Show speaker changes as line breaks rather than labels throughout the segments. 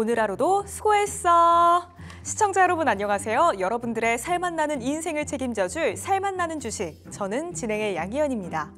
오늘 하루도 수고했어. 시청자 여러분 안녕하세요. 여러분들의 살맛나는 인생을 책임져줄 살맛나는 주식. 저는 진행의 양희연입니다.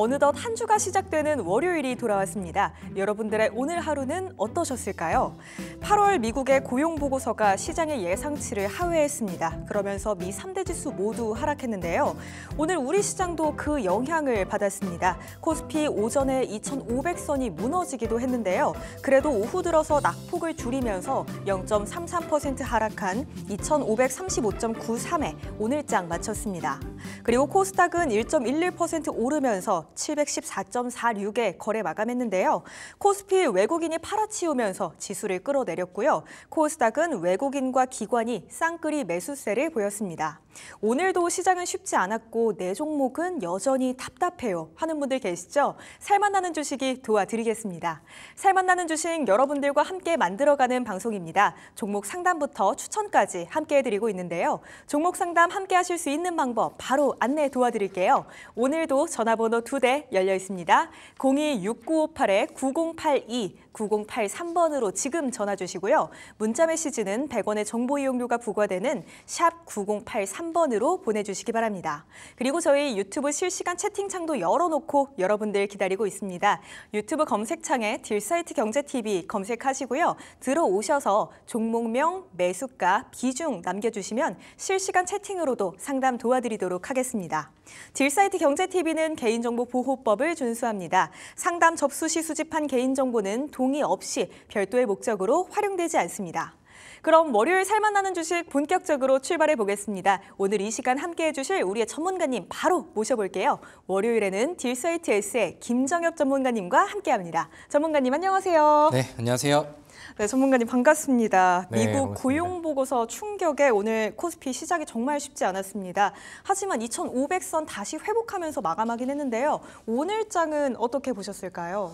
어느덧 한 주가 시작되는 월요일이 돌아왔습니다. 여러분들의 오늘 하루는 어떠셨을까요? 8월 미국의 고용보고서가 시장의 예상치를 하회했습니다. 그러면서 미 3대 지수 모두 하락했는데요. 오늘 우리 시장도 그 영향을 받았습니다. 코스피 오전에 2,500선이 무너지기도 했는데요. 그래도 오후 들어서 낙폭을 줄이면서 0.33% 하락한 2,535.93에 오늘장 마쳤습니다. 그리고 코스닥은 1.11% 오르면서 714.46에 거래 마감했는데요. 코스피 외국인이 팔아치우면서 지수를 끌어내렸고요. 코스닥은 외국인과 기관이 쌍끌이 매수세를 보였습니다. 오늘도 시장은 쉽지 않았고 내 종목은 여전히 답답해요 하는 분들 계시죠? 살만나는 주식이 도와드리겠습니다. 살만나는 주식 여러분들과 함께 만들어가는 방송입니다. 종목 상담부터 추천까지 함께 해드리고 있는데요. 종목 상담 함께 하실 수 있는 방법 바로 안내 도와드릴게요. 오늘도 전화번호 두 대 열려 있습니다. 026958-9082 9083번으로 지금 전화 주시고요. 문자 메시지는 100원의 정보 이용료가 부과되는 샵 9083번으로 보내주시기 바랍니다. 그리고 저희 유튜브 실시간 채팅창도 열어놓고 여러분들 기다리고 있습니다. 유튜브 검색창에 딜사이트 경제TV 검색하시고요. 들어오셔서 종목명, 매수가, 비중 남겨주시면 실시간 채팅으로도 상담 도와드리도록 하겠습니다. 딜사이트 경제TV는 개인정보보호법을 준수합니다. 상담 접수 시 수집한 개인정보는 동 동의 없이 별도의 목적으로 활용되지 않습니다. 그럼 월요일 살만나는 주식 본격적으로 출발해 보겠습니다. 오늘 이 시간 함께해 주실 우리의 전문가님 바로 모셔볼게요. 월요일에는 딜사이트S의 김정엽 전문가님과 함께합니다. 전문가님 안녕하세요. 네, 안녕하세요. 네, 전문가님 반갑습니다. 네, 미국 고용보고서 충격에 오늘 코스피 시작이 정말 쉽지 않았습니다. 하지만 2,500선 다시 회복하면서 마감하긴 했는데요. 오늘 장은 어떻게 보셨을까요?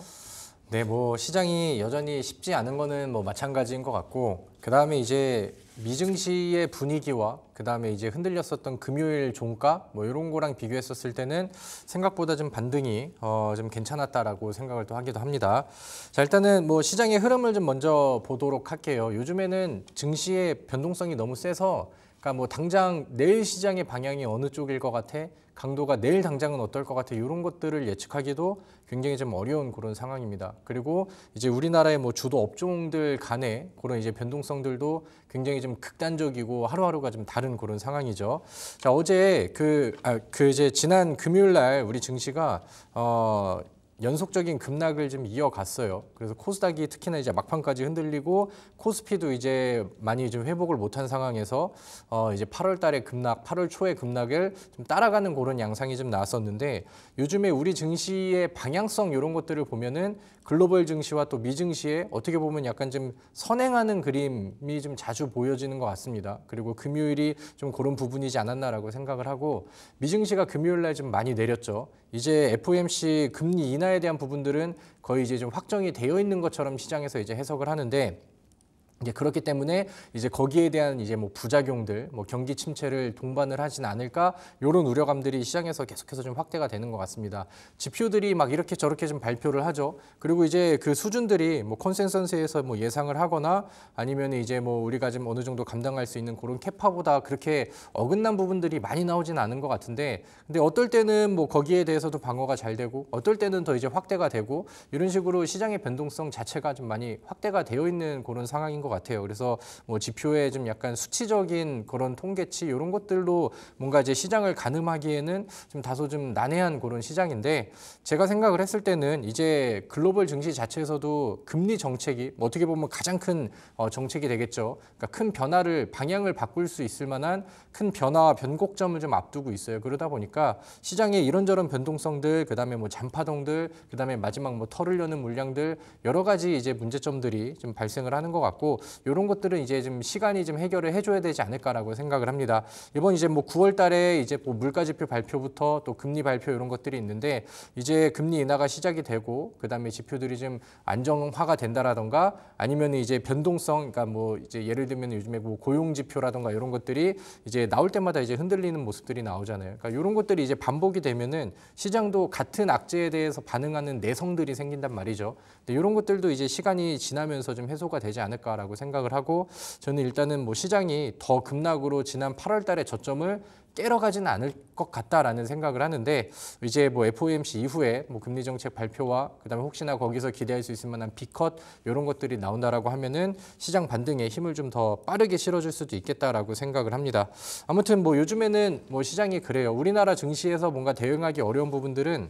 네, 뭐 시장이 여전히 쉽지 않은 거는 뭐 마찬가지인 것 같고 그 다음에 이제 미증시의 분위기와 그 다음에 이제 흔들렸었던 금요일 종가 뭐 이런 거랑 비교했었을 때는 생각보다 좀 반등이 어좀 괜찮았다라고 생각을 또 하기도 합니다. 자 일단은 뭐 시장의 흐름을 좀 먼저 보도록 할게요. 요즘에는 증시의 변동성이 너무 세서 그러니까 뭐 당장 내일 시장의 방향이 어느 쪽일 것 같아, 강도가 내일 당장은 어떨 것 같아 이런 것들을 예측하기도 굉장히 좀 어려운 그런 상황입니다. 그리고 이제 우리나라의 뭐 주도 업종들 간의 그런 이제 변동성들도 굉장히 좀 극단적이고 하루하루가 좀 다른 그런 상황이죠. 자 어제 그 아, 그 이제 지난 금요일 날 우리 증시가 어 연속적인 급락을 좀 이어갔어요. 그래서 코스닥이 특히나 이제 막판까지 흔들리고 코스피도 이제 많이 좀 회복을 못한 상황에서 어 이제 8월 달에 급락, 8월 초에 급락을 좀 따라가는 그런 양상이 좀 나왔었는데 요즘에 우리 증시의 방향성 이런 것들을 보면은 글로벌 증시와 또 미증시에 어떻게 보면 약간 좀 선행하는 그림이 좀 자주 보여지는 것 같습니다. 그리고 금요일이 좀 그런 부분이지 않았나라고 생각을 하고 미증시가 금요일 날좀 많이 내렸죠. 이제 FOMC 금리 인하에 대한 부분들은 거의 이제 좀 확정이 되어 있는 것처럼 시장에서 이제 해석을 하는데 이제 그렇기 때문에 이제 거기에 대한 이제 뭐 부작용들, 뭐 경기 침체를 동반을 하진 않을까 이런 우려감들이 시장에서 계속해서 좀 확대가 되는 것 같습니다. 지표들이 막 이렇게 저렇게 좀 발표를 하죠. 그리고 이제 그 수준들이 뭐 컨센서스에서 뭐 예상을 하거나 아니면 이제 뭐 우리가 지금 어느 정도 감당할 수 있는 그런 캐파보다 그렇게 어긋난 부분들이 많이 나오진 않은 것 같은데, 근데 어떨 때는 뭐 거기에 대해서도 방어가 잘 되고, 어떨 때는 더 이제 확대가 되고 이런 식으로 시장의 변동성 자체가 좀 많이 확대가 되어 있는 그런 상황인. 것. 것 같아요. 그래서 뭐 지표에 좀 약간 수치적인 그런 통계치 이런 것들로 뭔가 이제 시장을 가늠하기에는 좀 다소 좀 난해한 그런 시장인데 제가 생각을 했을 때는 이제 글로벌 증시 자체에서도 금리 정책이 뭐 어떻게 보면 가장 큰 어, 정책이 되겠죠. 그러니까 큰 변화를 방향을 바꿀 수 있을 만한 큰 변화와 변곡점을 좀 앞두고 있어요. 그러다 보니까 시장의 이런저런 변동성들, 그다음에 뭐 잔파동들, 그다음에 마지막 뭐 털을 여는 물량들 여러 가지 이제 문제점들이 좀 발생을 하는 것 같고 있 이런 것들은 이제 좀 시간이 좀 해결을 해줘야 되지 않을까라고 생각을 합니다. 이번 이제 뭐 9월달에 이제 뭐 물가지표 발표부터 또 금리 발표 이런 것들이 있는데 이제 금리 인하가 시작이 되고 그 다음에 지표들이 좀 안정화가 된다라던가 아니면 이제 변동성 그러니까 뭐 이제 예를 들면 요즘에 뭐 고용 지표라던가 이런 것들이 이제 나올 때마다 이제 흔들리는 모습들이 나오잖아요. 그러니까 이런 것들이 이제 반복이 되면은 시장도 같은 악재에 대해서 반응하는 내성들이 생긴단 말이죠. 근데 이런 것들도 이제 시간이 지나면서 좀 해소가 되지 않을까라고. 라고 생각을 하고 저는 일단은 뭐 시장이 더 급락으로 지난 8월 달에 저점을 깨러 가지는 않을 것 같다라는 생각을 하는데 이제 뭐 FOMC 이후에 뭐 금리 정책 발표와 그다음에 혹시나 거기서 기대할 수 있을 만한 비컷 이런 것들이 나온다라고 하면은 시장 반등에 힘을 좀 더 빠르게 실어줄 수도 있겠다라고 생각을 합니다. 아무튼 뭐 요즘에는 뭐 시장이 그래요. 우리나라 증시에서 뭔가 대응하기 어려운 부분들은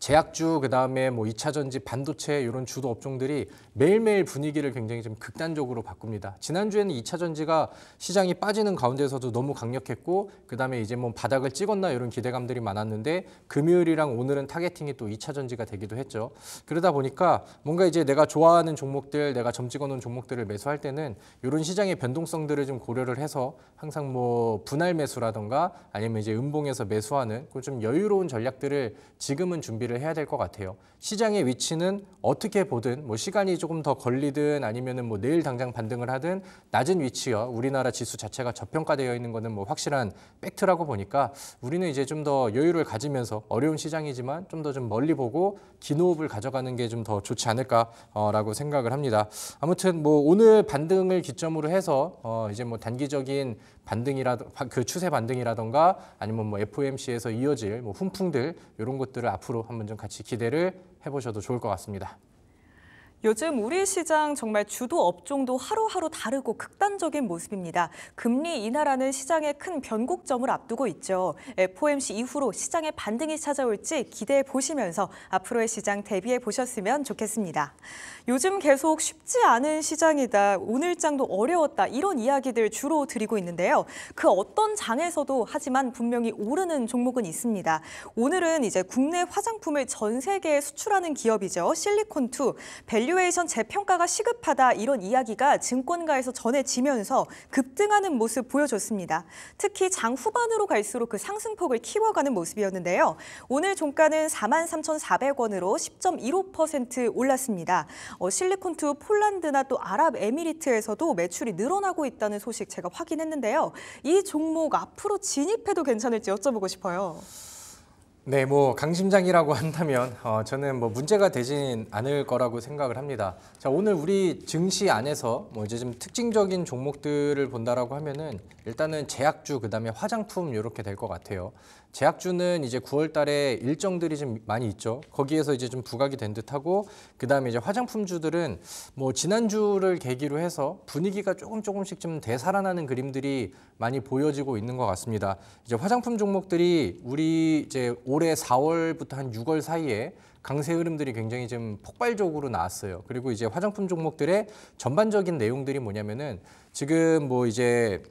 제약주 그다음에 뭐 2차 전지 반도체 이런 주도 업종들이 매일매일 분위기를 굉장히 좀 극단적으로 바꿉니다. 지난주에는 2차 전지가 시장이 빠지는 가운데서도 너무 강력했고 그다음에 이제 뭐 바닥을 찍었나 이런 기대감들이 많았는데 금요일이랑 오늘은 타겟팅이 또 2차 전지가 되기도 했죠. 그러다 보니까 뭔가 이제 내가 좋아하는 종목들, 내가 점 찍어 놓은 종목들을 매수할 때는 이런 시장의 변동성들을 좀 고려를 해서 항상 뭐 분할 매수라던가 아니면 이제 음봉에서 매수하는 좀 여유로운 전략들을 지금은 준비를 해야 될 것 같아요. 시장의 위치는 어떻게 보든 뭐 시간이 조금 조금 더 걸리든 아니면은 뭐 내일 당장 반등을 하든 낮은 위치여 우리나라 지수 자체가 저평가되어 있는 것은 뭐 확실한 팩트라고 보니까 우리는 이제 좀 더 여유를 가지면서 어려운 시장이지만 좀 더좀 좀 멀리 보고 기호업을 가져가는 게 좀 더 좋지 않을까라고 생각을 합니다. 아무튼 뭐 오늘 반등을 기점으로 해서 어 이제 뭐 단기적인 반등이라 그 추세 반등이라던가 아니면 뭐 FOMC에서 이어질 뭐 훈풍들 이런 것들을 앞으로 한번 좀 같이 기대를 해보셔도 좋을 것 같습니다.
요즘 우리 시장 정말 주도 업종도 하루하루 다르고 극단적인 모습입니다. 금리 인하라는 시장의 큰 변곡점을 앞두고 있죠. FOMC 이후로 시장의 반등이 찾아올지 기대해 보시면서 앞으로의 시장 대비해 보셨으면 좋겠습니다. 요즘 계속 쉽지 않은 시장이다, 오늘 장도 어려웠다 이런 이야기들 주로 드리고 있는데요. 그 어떤 장에서도 하지만 분명히 오르는 종목은 있습니다. 오늘은 이제 국내 화장품을 전 세계에 수출하는 기업이죠. 실리콘2, 밸류 밸류에이션 재평가가 시급하다 이런 이야기가 증권가에서 전해지면서 급등하는 모습 보여줬습니다. 특히 장 후반으로 갈수록 그 상승폭을 키워가는 모습이었는데요. 오늘 종가는 43,400원으로 10.15% 올랐습니다. 어, 실리콘투 폴란드나 또 아랍에미리트에서도 매출이 늘어나고 있다는 소식 제가 확인했는데요. 이 종목 앞으로 진입해도 괜찮을지 여쭤보고
싶어요. 네, 뭐 강심장이라고 한다면 어, 저는 뭐 문제가 되진 않을 거라고 생각을 합니다. 자, 오늘 우리 증시 안에서 뭐 이제 좀 특징적인 종목들을 본다라고 하면은 일단은 제약주 그다음에 화장품 이렇게 될 것 같아요. 제약주는 이제 9월 달에 일정들이 좀 많이 있죠. 거기에서 이제 좀 부각이 된 듯하고 그다음에 이제 화장품주들은 뭐 지난주를 계기로 해서 분위기가 조금 조금씩 좀 되살아나는 그림들이 많이 보여지고 있는 것 같습니다. 이제 화장품 종목들이 우리 이제 올해 4월부터 한 6월 사이에 강세 흐름들이 굉장히 좀 폭발적으로 나왔어요. 그리고 이제 화장품 종목들의 전반적인 내용들이 뭐냐면은 지금 뭐 이제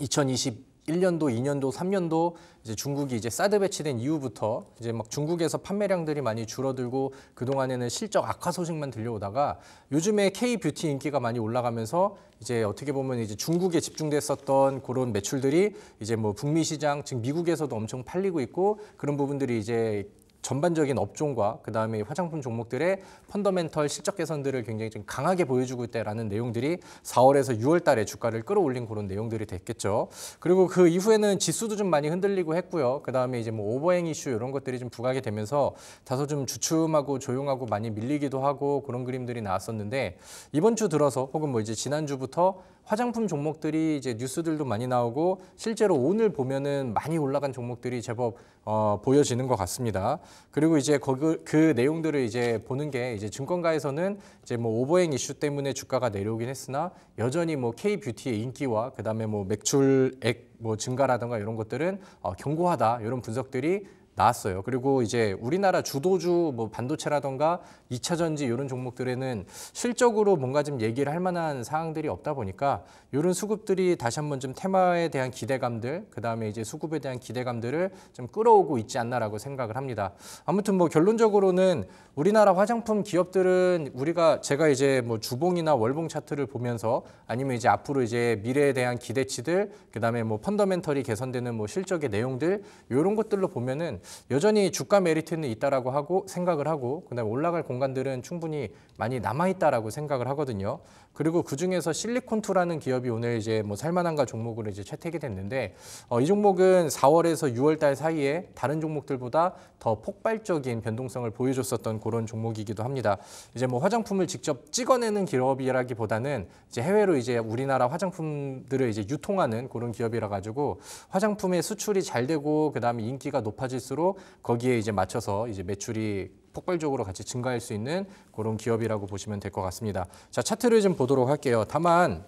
2020 1년도, 2년도, 3년도 이제 중국이 이제 사드 배치된 이후부터 이제 막 중국에서 판매량들이 많이 줄어들고 그동안에는 실적 악화 소식만 들려오다가 요즘에 K 뷰티 인기가 많이 올라가면서 이제 어떻게 보면 이제 중국에 집중됐었던 그런 매출들이 이제 뭐 북미 시장, 즉 미국에서도 엄청 팔리고 있고 그런 부분들이 이제 전반적인 업종과 그다음에 화장품 종목들의 펀더멘털 실적 개선들을 굉장히 좀 강하게 보여주고 있다라는 내용들이 4월에서 6월 달에 주가를 끌어올린 그런 내용들이 됐겠죠. 그리고 그 이후에는 지수도 좀 많이 흔들리고 했고요. 그다음에 이제 뭐 오버행 이슈 이런 것들이 좀 부각이 되면서 다소 좀 주춤하고 조용하고 많이 밀리기도 하고 그런 그림들이 나왔었는데 이번 주 들어서 혹은 뭐 이제 지난주부터 화장품 종목들이 이제 뉴스들도 많이 나오고 실제로 오늘 보면은 많이 올라간 종목들이 제법 어, 보여지는 것 같습니다. 그리고 이제 그, 그 내용들을 이제 보는 게 이제 증권가에서는 이제 뭐 오버행 이슈 때문에 주가가 내려오긴 했으나 여전히 뭐 K 뷰티의 인기와 그다음에 뭐 매출액 뭐 증가라든가 이런 것들은 어, 견고하다 이런 분석들이 나왔어요. 그리고 이제 우리나라 주도주 뭐 반도체라던가 2차 전지 이런 종목들에는 실적으로 뭔가 좀 얘기를 할 만한 사항들이 없다 보니까 이런 수급들이 다시 한번 좀 테마에 대한 기대감들 그다음에 이제 수급에 대한 기대감들을 좀 끌어오고 있지 않나라고 생각을 합니다. 아무튼 뭐 결론적으로는 우리나라 화장품 기업들은 우리가 제가 이제 뭐 주봉이나 월봉 차트를 보면서 아니면 이제 앞으로 이제 미래에 대한 기대치들 그다음에 뭐 펀더멘털이 개선되는 뭐 실적의 내용들 이런 것들로 보면은 여전히 주가 메리트는 있다라고 하고 생각을 하고 그다음에 올라갈 공간 공간들은 충분히 많이 남아있다라고 생각을 하거든요. 그리고 그 중에서 실리콘투라는 기업이 오늘 이제 뭐 살만한가 종목으로 이제 채택이 됐는데 어, 이 종목은 4월에서 6월달 사이에 다른 종목들보다 더 폭발적인 변동성을 보여줬었던 그런 종목이기도 합니다. 이제 뭐 화장품을 직접 찍어내는 기업이라기보다는 이제 해외로 이제 우리나라 화장품들을 이제 유통하는 그런 기업이라 가지고 화장품의 수출이 잘 되고 그다음에 인기가 높아질수록 거기에 이제 맞춰서 이제 매출이 폭발적으로 같이 증가할 수 있는 그런 기업이라고 보시면 될 것 같습니다. 자, 차트를 좀 보도록 할게요. 다만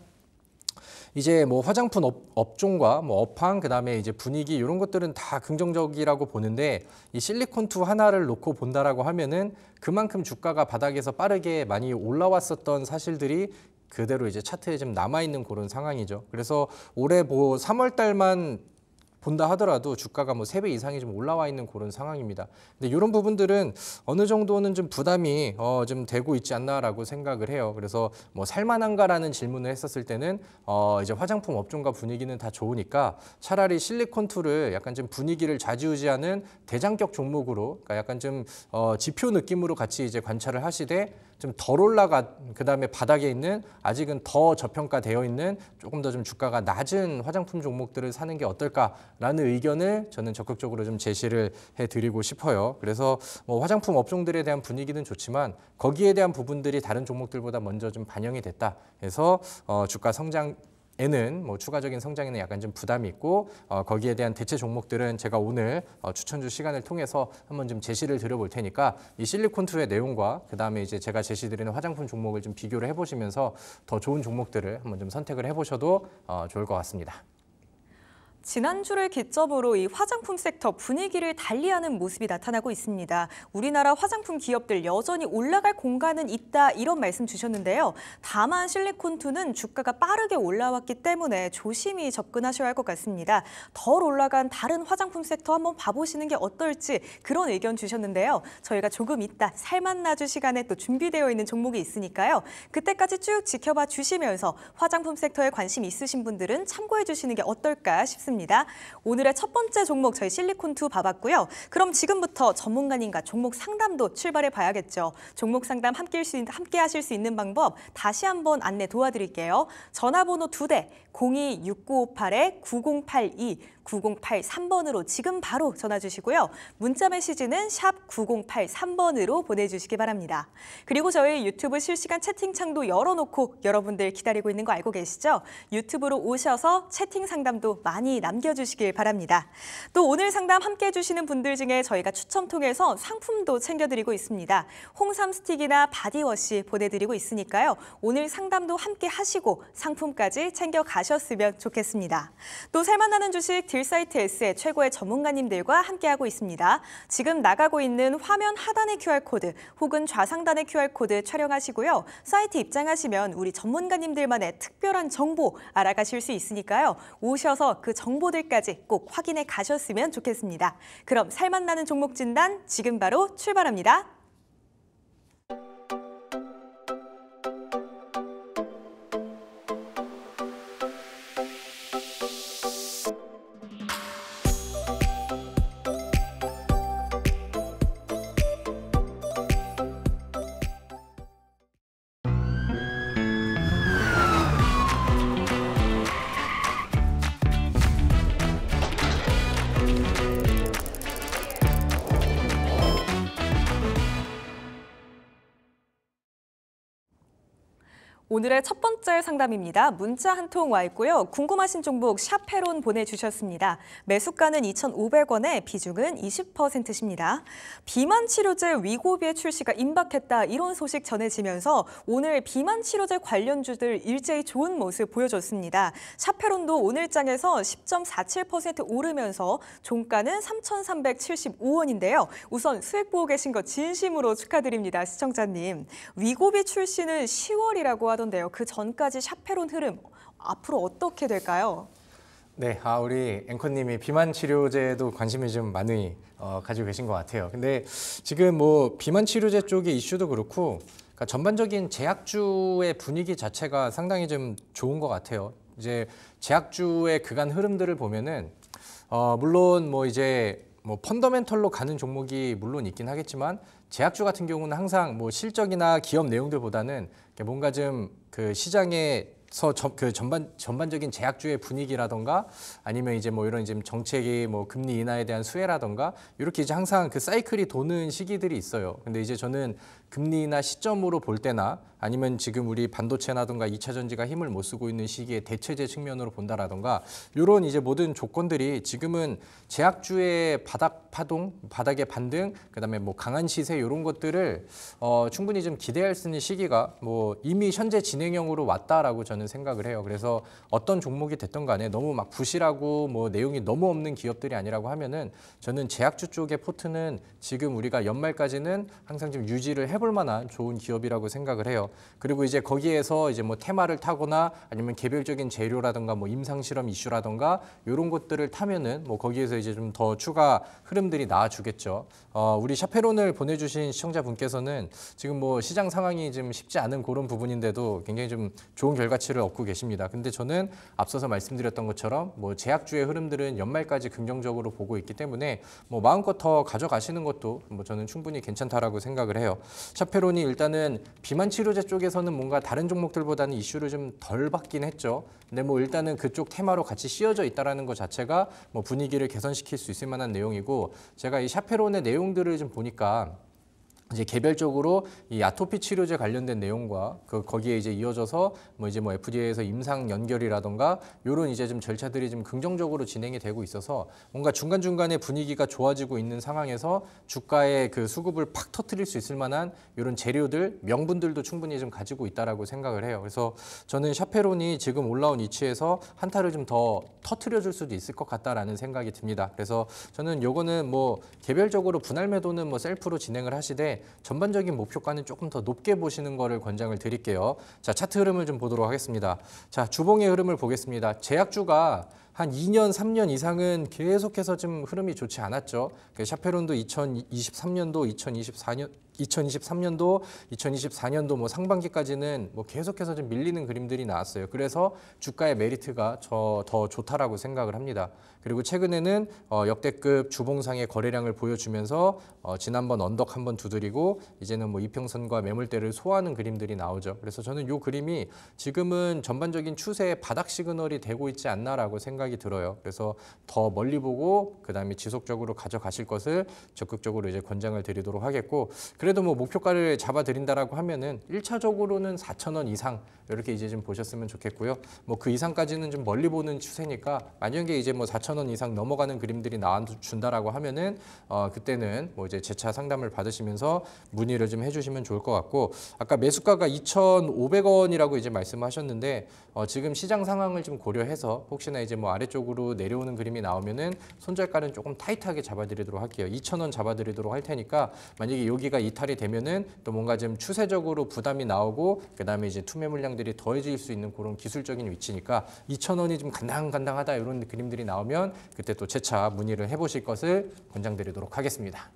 이제 뭐 화장품 업, 종과뭐 업황 그다음에 이제 분위기 이런 것들은 다 긍정적이라고 보는데 이 실리콘 투 하나를 놓고 본다라고 하면은 그만큼 주가가 바닥에서 빠르게 많이 올라왔었던 사실들이 그대로 이제 차트에 지 남아 있는 그런 상황이죠. 그래서 올해 뭐 3월 달만 본다 하더라도 주가가 뭐세배 이상이 좀 올라와 있는 그런 상황입니다. 근데 이런 부분들은 어느 정도는 좀 부담이 어, 좀 되고 있지 않나라고 생각을 해요. 그래서 뭐 살만한가라는 질문을 했었을 때는 어, 이제 화장품 업종과 분위기는 다 좋으니까 차라리 실리콘 툴을 약간 좀 분위기를 좌지우지하는 대장격 종목으로 그러니까 약간 좀 어, 지표 느낌으로 같이 이제 관찰을 하시되 좀덜올라간 그다음에 바닥에 있는 아직은 더 저평가되어 있는 조금 더 좀 주가가 낮은 화장품 종목들을 사는 게 어떨까라는 의견을 저는 적극적으로 좀 제시를 해 드리고 싶어요. 그래서 뭐 화장품 업종들에 대한 분위기는 좋지만 거기에 대한 부분들이 다른 종목들보다 먼저 좀 반영이 됐다. 해서 어 주가 성장 에는 뭐 추가적인 성장에는 약간 좀 부담이 있고 어, 거기에 대한 대체 종목들은 제가 오늘 어, 추천주 시간을 통해서 한번 좀 제시를 드려볼 테니까 이 실리콘투의 내용과 그 다음에 이제 제가 제시드리는 화장품 종목을 좀 비교를 해보시면서 더 좋은 종목들을 한번 좀 선택을 해보셔도 어, 좋을 것 같습니다.
지난주를 기점으로 이 화장품 섹터 분위기를 달리하는 모습이 나타나고 있습니다. 우리나라 화장품 기업들 여전히 올라갈 공간은 있다 이런 말씀 주셨는데요. 다만 실리콘2는 주가가 빠르게 올라왔기 때문에 조심히 접근하셔야 할 것 같습니다. 덜 올라간 다른 화장품 섹터 한번 봐보시는 게 어떨지 그런 의견 주셨는데요. 저희가 조금 있다 살맛나주 시간에 또 준비되어 있는 종목이 있으니까요. 그때까지 쭉 지켜봐 주시면서 화장품 섹터에 관심 있으신 분들은 참고해 주시는 게 어떨까 싶습니다. 시간니다 오늘의 첫 번째 종목 저희 실리콘투 봐봤고요. 그럼 지금부터 전문가님과 종목 상담도 출발해 봐야겠죠. 종목 상담 함께, 수, 함께 하실 수 있는 방법 다시 한번 안내 도와드릴게요. 전화번호 2대 026958-9082, 9083번으로 지금 바로 전화 주시고요. 문자 메시지는 샵 9083번으로 보내주시기 바랍니다. 그리고 저희 유튜브 실시간 채팅창도 열어놓고 여러분들 기다리고 있는 거 알고 계시죠? 유튜브로 오셔서 채팅 상담도 많이 남겨주시길 바랍니다. 또 오늘 상담 함께 해주시는 분들 중에 저희가 추첨 통해서 상품도 챙겨드리고 있습니다. 홍삼 스틱이나 바디워시 보내드리고 있으니까요. 오늘 상담도 함께 하시고 상품까지 챙겨가셨으면 좋겠습니다. 또 살만하는 주식 딜사이트 S의 최고의 전문가님들과 함께하고 있습니다. 지금 나가고 있는 화면 하단의 QR코드 혹은 좌상단의 QR코드 촬영하시고요. 사이트 입장하시면 우리 전문가님들만의 특별한 정보 알아가실 수 있으니까요. 오셔서 그 정보 정보들까지 꼭 확인해 가셨으면 좋겠습니다. 그럼 살맛나는 종목 진단 지금 바로 출발합니다. 오늘의 첫 번째 상담입니다. 문자 한 통 와 있고요. 궁금하신 종목 샤페론 보내주셨습니다. 매수가는 2,500원에 비중은 20%십니다. 비만 치료제 위고비의 출시가 임박했다 이런 소식 전해지면서 오늘 비만 치료제 관련주들 일제히 좋은 모습 보여줬습니다. 샤페론도 오늘장에서 10.47% 오르면서 종가는 3,375원인데요. 우선 수익 보고 계신 거 진심으로 축하드립니다. 시청자님. 위고비 출시는 10월이라고 하던데 있는데요. 그 전까지 샤페론 흐름 앞으로 어떻게 될까요?
네, 아 우리 앵커님이 비만 치료제에도 관심이 좀 많이 어, 가지고 계신 것 같아요. 근데 지금 뭐 비만 치료제 쪽의 이슈도 그렇고 그러니까 전반적인 제약주의 분위기 자체가 상당히 좀 좋은 것 같아요. 이제 제약주의 그간 흐름들을 보면은 어, 물론 뭐 이제 뭐 펀더멘털로 가는 종목이 물론 있긴 하겠지만 제약주 같은 경우는 항상 뭐 실적이나 기업 내용들보다는 뭔가 좀 그 시장에서 저, 그 전반 전반적인 제약주의 분위기라던가 아니면 이제 뭐 이런 지금 정책이 뭐 금리 인하에 대한 수혜라던가 이렇게 이제 항상 그 사이클이 도는 시기들이 있어요. 근데 이제 저는 금리나 시점으로 볼 때나 아니면 지금 우리 반도체나든가 이차 전지가 힘을 못 쓰고 있는 시기에 대체제 측면으로 본다라든가 이런 이제 모든 조건들이 지금은 제약주의 바닥 파동, 바닥의 반등, 그다음에 뭐 강한 시세 이런 것들을 어, 충분히 좀 기대할 수 있는 시기가 뭐 이미 현재 진행형으로 왔다라고 저는 생각을 해요. 그래서 어떤 종목이 됐던 간에 너무 막 부실하고 뭐 내용이 너무 없는 기업들이 아니라고 하면은 저는 제약주 쪽의 포트는 지금 우리가 연말까지는 항상 좀 유지를 해 해볼 만한 좋은 기업이라고 생각을 해요. 그리고 이제 거기에서 이제 뭐 테마를 타거나 아니면 개별적인 재료라든가 뭐 임상 실험 이슈라든가 이런 것들을 타면은 뭐 거기에서 이제 좀 더 추가 흐름들이 나와주겠죠. 어, 우리 샤페론을 보내주신 시청자분께서는 지금 뭐 시장 상황이 좀 쉽지 않은 그런 부분인데도 굉장히 좀 좋은 결과치를 얻고 계십니다. 근데 저는 앞서서 말씀드렸던 것처럼 뭐 제약주의 흐름들은 연말까지 긍정적으로 보고 있기 때문에 뭐 마음껏 더 가져가시는 것도 뭐 저는 충분히 괜찮다라고 생각을 해요. 샤페론이 일단은 비만 치료제 쪽에서는 뭔가 다른 종목들보다는 이슈를 좀 덜 받긴 했죠. 근데 뭐 일단은 그쪽 테마로 같이 씌어져 있다라는 것 자체가 뭐 분위기를 개선시킬 수 있을 만한 내용이고 제가 이 샤페론의 내용들을 좀 보니까 이제 개별적으로 이 아토피 치료제 관련된 내용과 그 거기에 이제 이어져서 뭐 이제 뭐 FDA에서 임상 연결이라던가 요런 이제 좀 절차들이 좀 긍정적으로 진행이 되고 있어서 뭔가 중간중간에 분위기가 좋아지고 있는 상황에서 주가의 그 수급을 팍 터트릴 수 있을 만한 요런 재료들 명분들도 충분히 좀 가지고 있다라고 생각을 해요. 그래서 저는 샤페론이 지금 올라온 위치에서 한타를 좀 더 터트려 줄 수도 있을 것 같다라는 생각이 듭니다. 그래서 저는 요거는 뭐 개별적으로 분할 매도는 뭐 셀프로 진행을 하시되 전반적인 목표가는 조금 더 높게 보시는 것을 권장을 드릴게요. 자, 차트 흐름을 좀 보도록 하겠습니다. 자, 주봉의 흐름을 보겠습니다. 제약주가 한 2년, 3년 이상은 계속해서 좀 흐름이 좋지 않았죠. 그 샤페론도 2023년도, 2024년, 2023년도, 2024년도 뭐 상반기까지는 뭐 계속해서 좀 밀리는 그림들이 나왔어요. 그래서 주가의 메리트가 저 더 좋다라고 생각을 합니다. 그리고 최근에는 어, 역대급 주봉상의 거래량을 보여주면서 어, 지난번 언덕 한 번 두드리고 이제는 뭐 이평선과 매물대를 소화하는 그림들이 나오죠. 그래서 저는 이 그림이 지금은 전반적인 추세의 바닥 시그널이 되고 있지 않나라고 생각이 들어요. 그래서 더 멀리 보고 그다음에 지속적으로 가져가실 것을 적극적으로 이제 권장을 드리도록 하겠고. 그래도 뭐 목표가를 잡아드린다라고 하면은 1차적으로는 4천원 이상 이렇게 이제 좀 보셨으면 좋겠고요. 뭐 그 이상까지는 좀 멀리 보는 추세니까 만약에 이제 뭐4천원 이상 넘어가는 그림들이 나와준다라고 하면은 어 그때는 뭐 이제 재차 상담을 받으시면서 문의를 좀 해주시면 좋을 것 같고 아까 매수가가 2,500원이라고 이제 말씀하셨는데 어 지금 시장 상황을 좀 고려해서 혹시나 이제 뭐 아래쪽으로 내려오는 그림이 나오면은 손절가는 조금 타이트하게 잡아드리도록 할게요. 2,000원 잡아드리도록 할 테니까 만약에 여기가 이 이탈이 되면은 또 뭔가 좀 추세적으로 부담이 나오고 그다음에 이제 투매 물량들이 더해질 수 있는 그런 기술적인 위치니까 2천 원이 좀 간당간당하다 이런 그림들이 나오면 그때 또 재차 문의를 해보실 것을 권장드리도록 하겠습니다.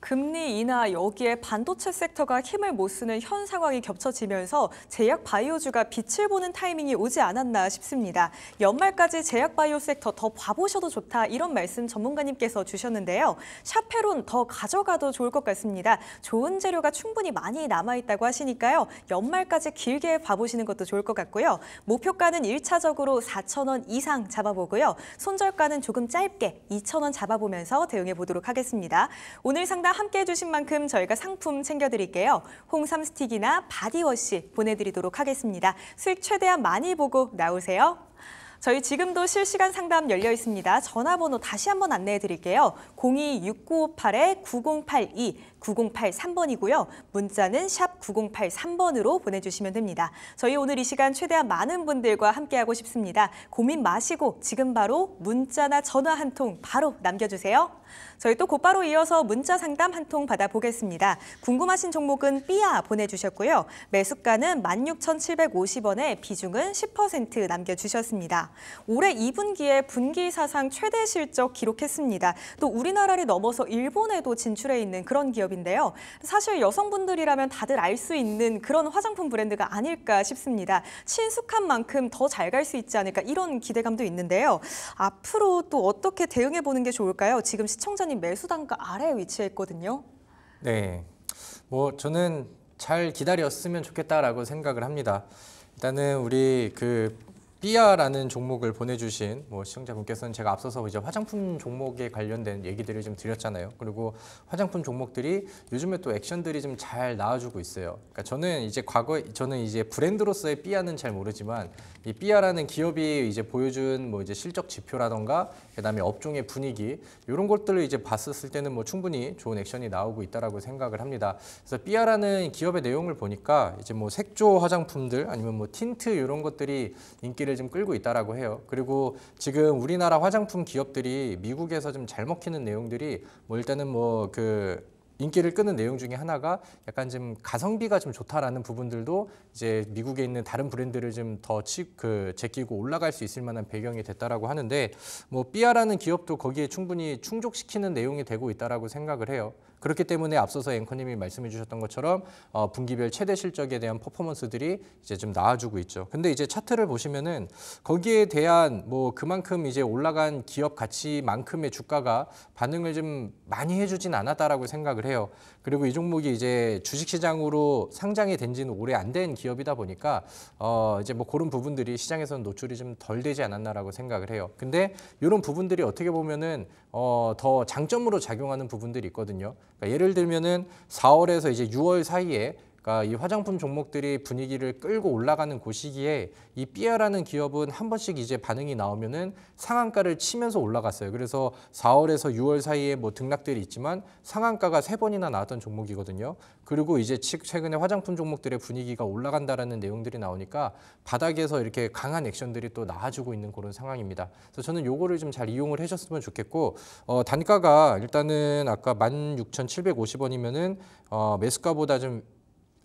금리 인하 여기에 반도체 섹터가 힘을 못 쓰는 현 상황이 겹쳐지면서 제약 바이오주가 빛을 보는 타이밍이 오지 않았나 싶습니다. 연말까지 제약 바이오 섹터 더 봐보셔도 좋다 이런 말씀 전문가님께서 주셨는데요. 샤페론 더 가져가도 좋을 것 같습니다. 좋은 재료가 충분히 많이 남아있다고 하시니까요. 연말까지 길게 봐보시는 것도 좋을 것 같고요. 목표가는 1차적으로 4천원 이상 잡아보고요. 손절가는 조금 짧게 2천원 잡아보면서 대응해 보도록 하겠습니다. 오늘 상담 참여 함께해 주신 만큼 저희가 상품 챙겨드릴게요. 홍삼 스틱이나 바디워시 보내드리도록 하겠습니다. 수익 최대한 많이 보고 나오세요. 저희 지금도 실시간 상담 열려 있습니다. 전화번호 다시 한번 안내해 드릴게요. 026958-9082, 9083번이고요. 문자는 샵 9083번으로 보내주시면 됩니다. 저희 오늘 이 시간 최대한 많은 분들과 함께하고 싶습니다. 고민 마시고 지금 바로 문자나 전화 한 통 바로 남겨주세요. 저희 또 곧바로 이어서 문자 상담 한 통 받아보겠습니다. 궁금하신 종목은 삐아 보내주셨고요. 매수가는 16,750원에 비중은 10% 남겨주셨습니다. 올해 2분기에 분기 사상 최대 실적 기록했습니다. 또 우리나라를 넘어서 일본에도 진출해 있는 그런 기업인데요. 사실 여성분들이라면 다들 알 수 있는 그런 화장품 브랜드가 아닐까 싶습니다. 친숙한 만큼 더 잘 갈 수 있지 않을까 이런 기대감도 있는데요. 앞으로 또 어떻게 대응해 보는 게 좋을까요? 지금 시 시청자님 매수 단가 아래에 위치해있거든요
네, 뭐 저는 잘 기다렸으면 좋겠다라고 생각을 합니다. 일단은 우리 그 삐아라는 종목을 보내주신 뭐 시청자분께서는 제가 앞서서 이제 화장품 종목에 관련된 얘기들을 좀 드렸잖아요. 그리고 화장품 종목들이 요즘에 또 액션들이 좀 잘 나와주고 있어요. 그러니까 저는 이제 과거 저는 이제 브랜드로서의 삐아는 잘 모르지만 이 삐아라는 기업이 이제 보여준 뭐 이제 실적 지표라던가 그다음에 업종의 분위기 이런 것들을 이제 봤었을 때는 뭐 충분히 좋은 액션이 나오고 있다라고 생각을 합니다. 그래서 삐아라는 기업의 내용을 보니까 이제 뭐 색조 화장품들 아니면 뭐 틴트 이런 것들이 인기를 인기를 좀 끌고 있다라고 해요. 그리고 지금 우리나라 화장품 기업들이 미국에서 좀 잘 먹히는 내용들이 뭐 일단은 뭐 그 인기를 끄는 내용 중에 하나가 약간 좀 가성비가 좀 좋다라는 부분들도 이제 미국에 있는 다른 브랜드를 좀더그 제끼고 올라갈 수 있을 만한 배경이 됐다라고 하는데 뭐 삐아라는 기업도 거기에 충분히 충족시키는 내용이 되고 있다라고 생각을 해요. 그렇기 때문에 앞서서 앵커님이 말씀해 주셨던 것처럼 어, 분기별 최대 실적에 대한 퍼포먼스들이 이제 좀 나아지고 있죠. 근데 이제 차트를 보시면은 거기에 대한 뭐 그만큼 이제 올라간 기업 가치만큼의 주가가 반응을 좀 많이 해주진 않았다라고 생각을 해요. 그리고 이 종목이 이제 주식시장으로 상장이 된 지는 오래 안 된 기업이다 보니까 어 이제 뭐 그런 부분들이 시장에서는 노출이 좀 덜 되지 않았나라고 생각을 해요. 근데 이런 부분들이 어떻게 보면은 어, 더 장점으로 작용하는 부분들이 있거든요. 그러니까 예를 들면은 4월에서 이제 6월 사이에 그러니까 이 화장품 종목들이 분위기를 끌고 올라가는 곳이기에 이 삐아라는 기업은 한 번씩 이제 반응이 나오면은 상한가를 치면서 올라갔어요. 그래서 4월에서 6월 사이에 뭐 등락들이 있지만 상한가가 세 번이나 나왔던 종목이거든요. 그리고 이제 최근에 화장품 종목들의 분위기가 올라간다라는 내용들이 나오니까 바닥에서 이렇게 강한 액션들이 또 나와주고 있는 그런 상황입니다. 그래서 저는 요거를 좀 잘 이용을 해줬으면 좋겠고 어, 단가가 일단은 아까 16,750원이면은 어, 매수가보다 좀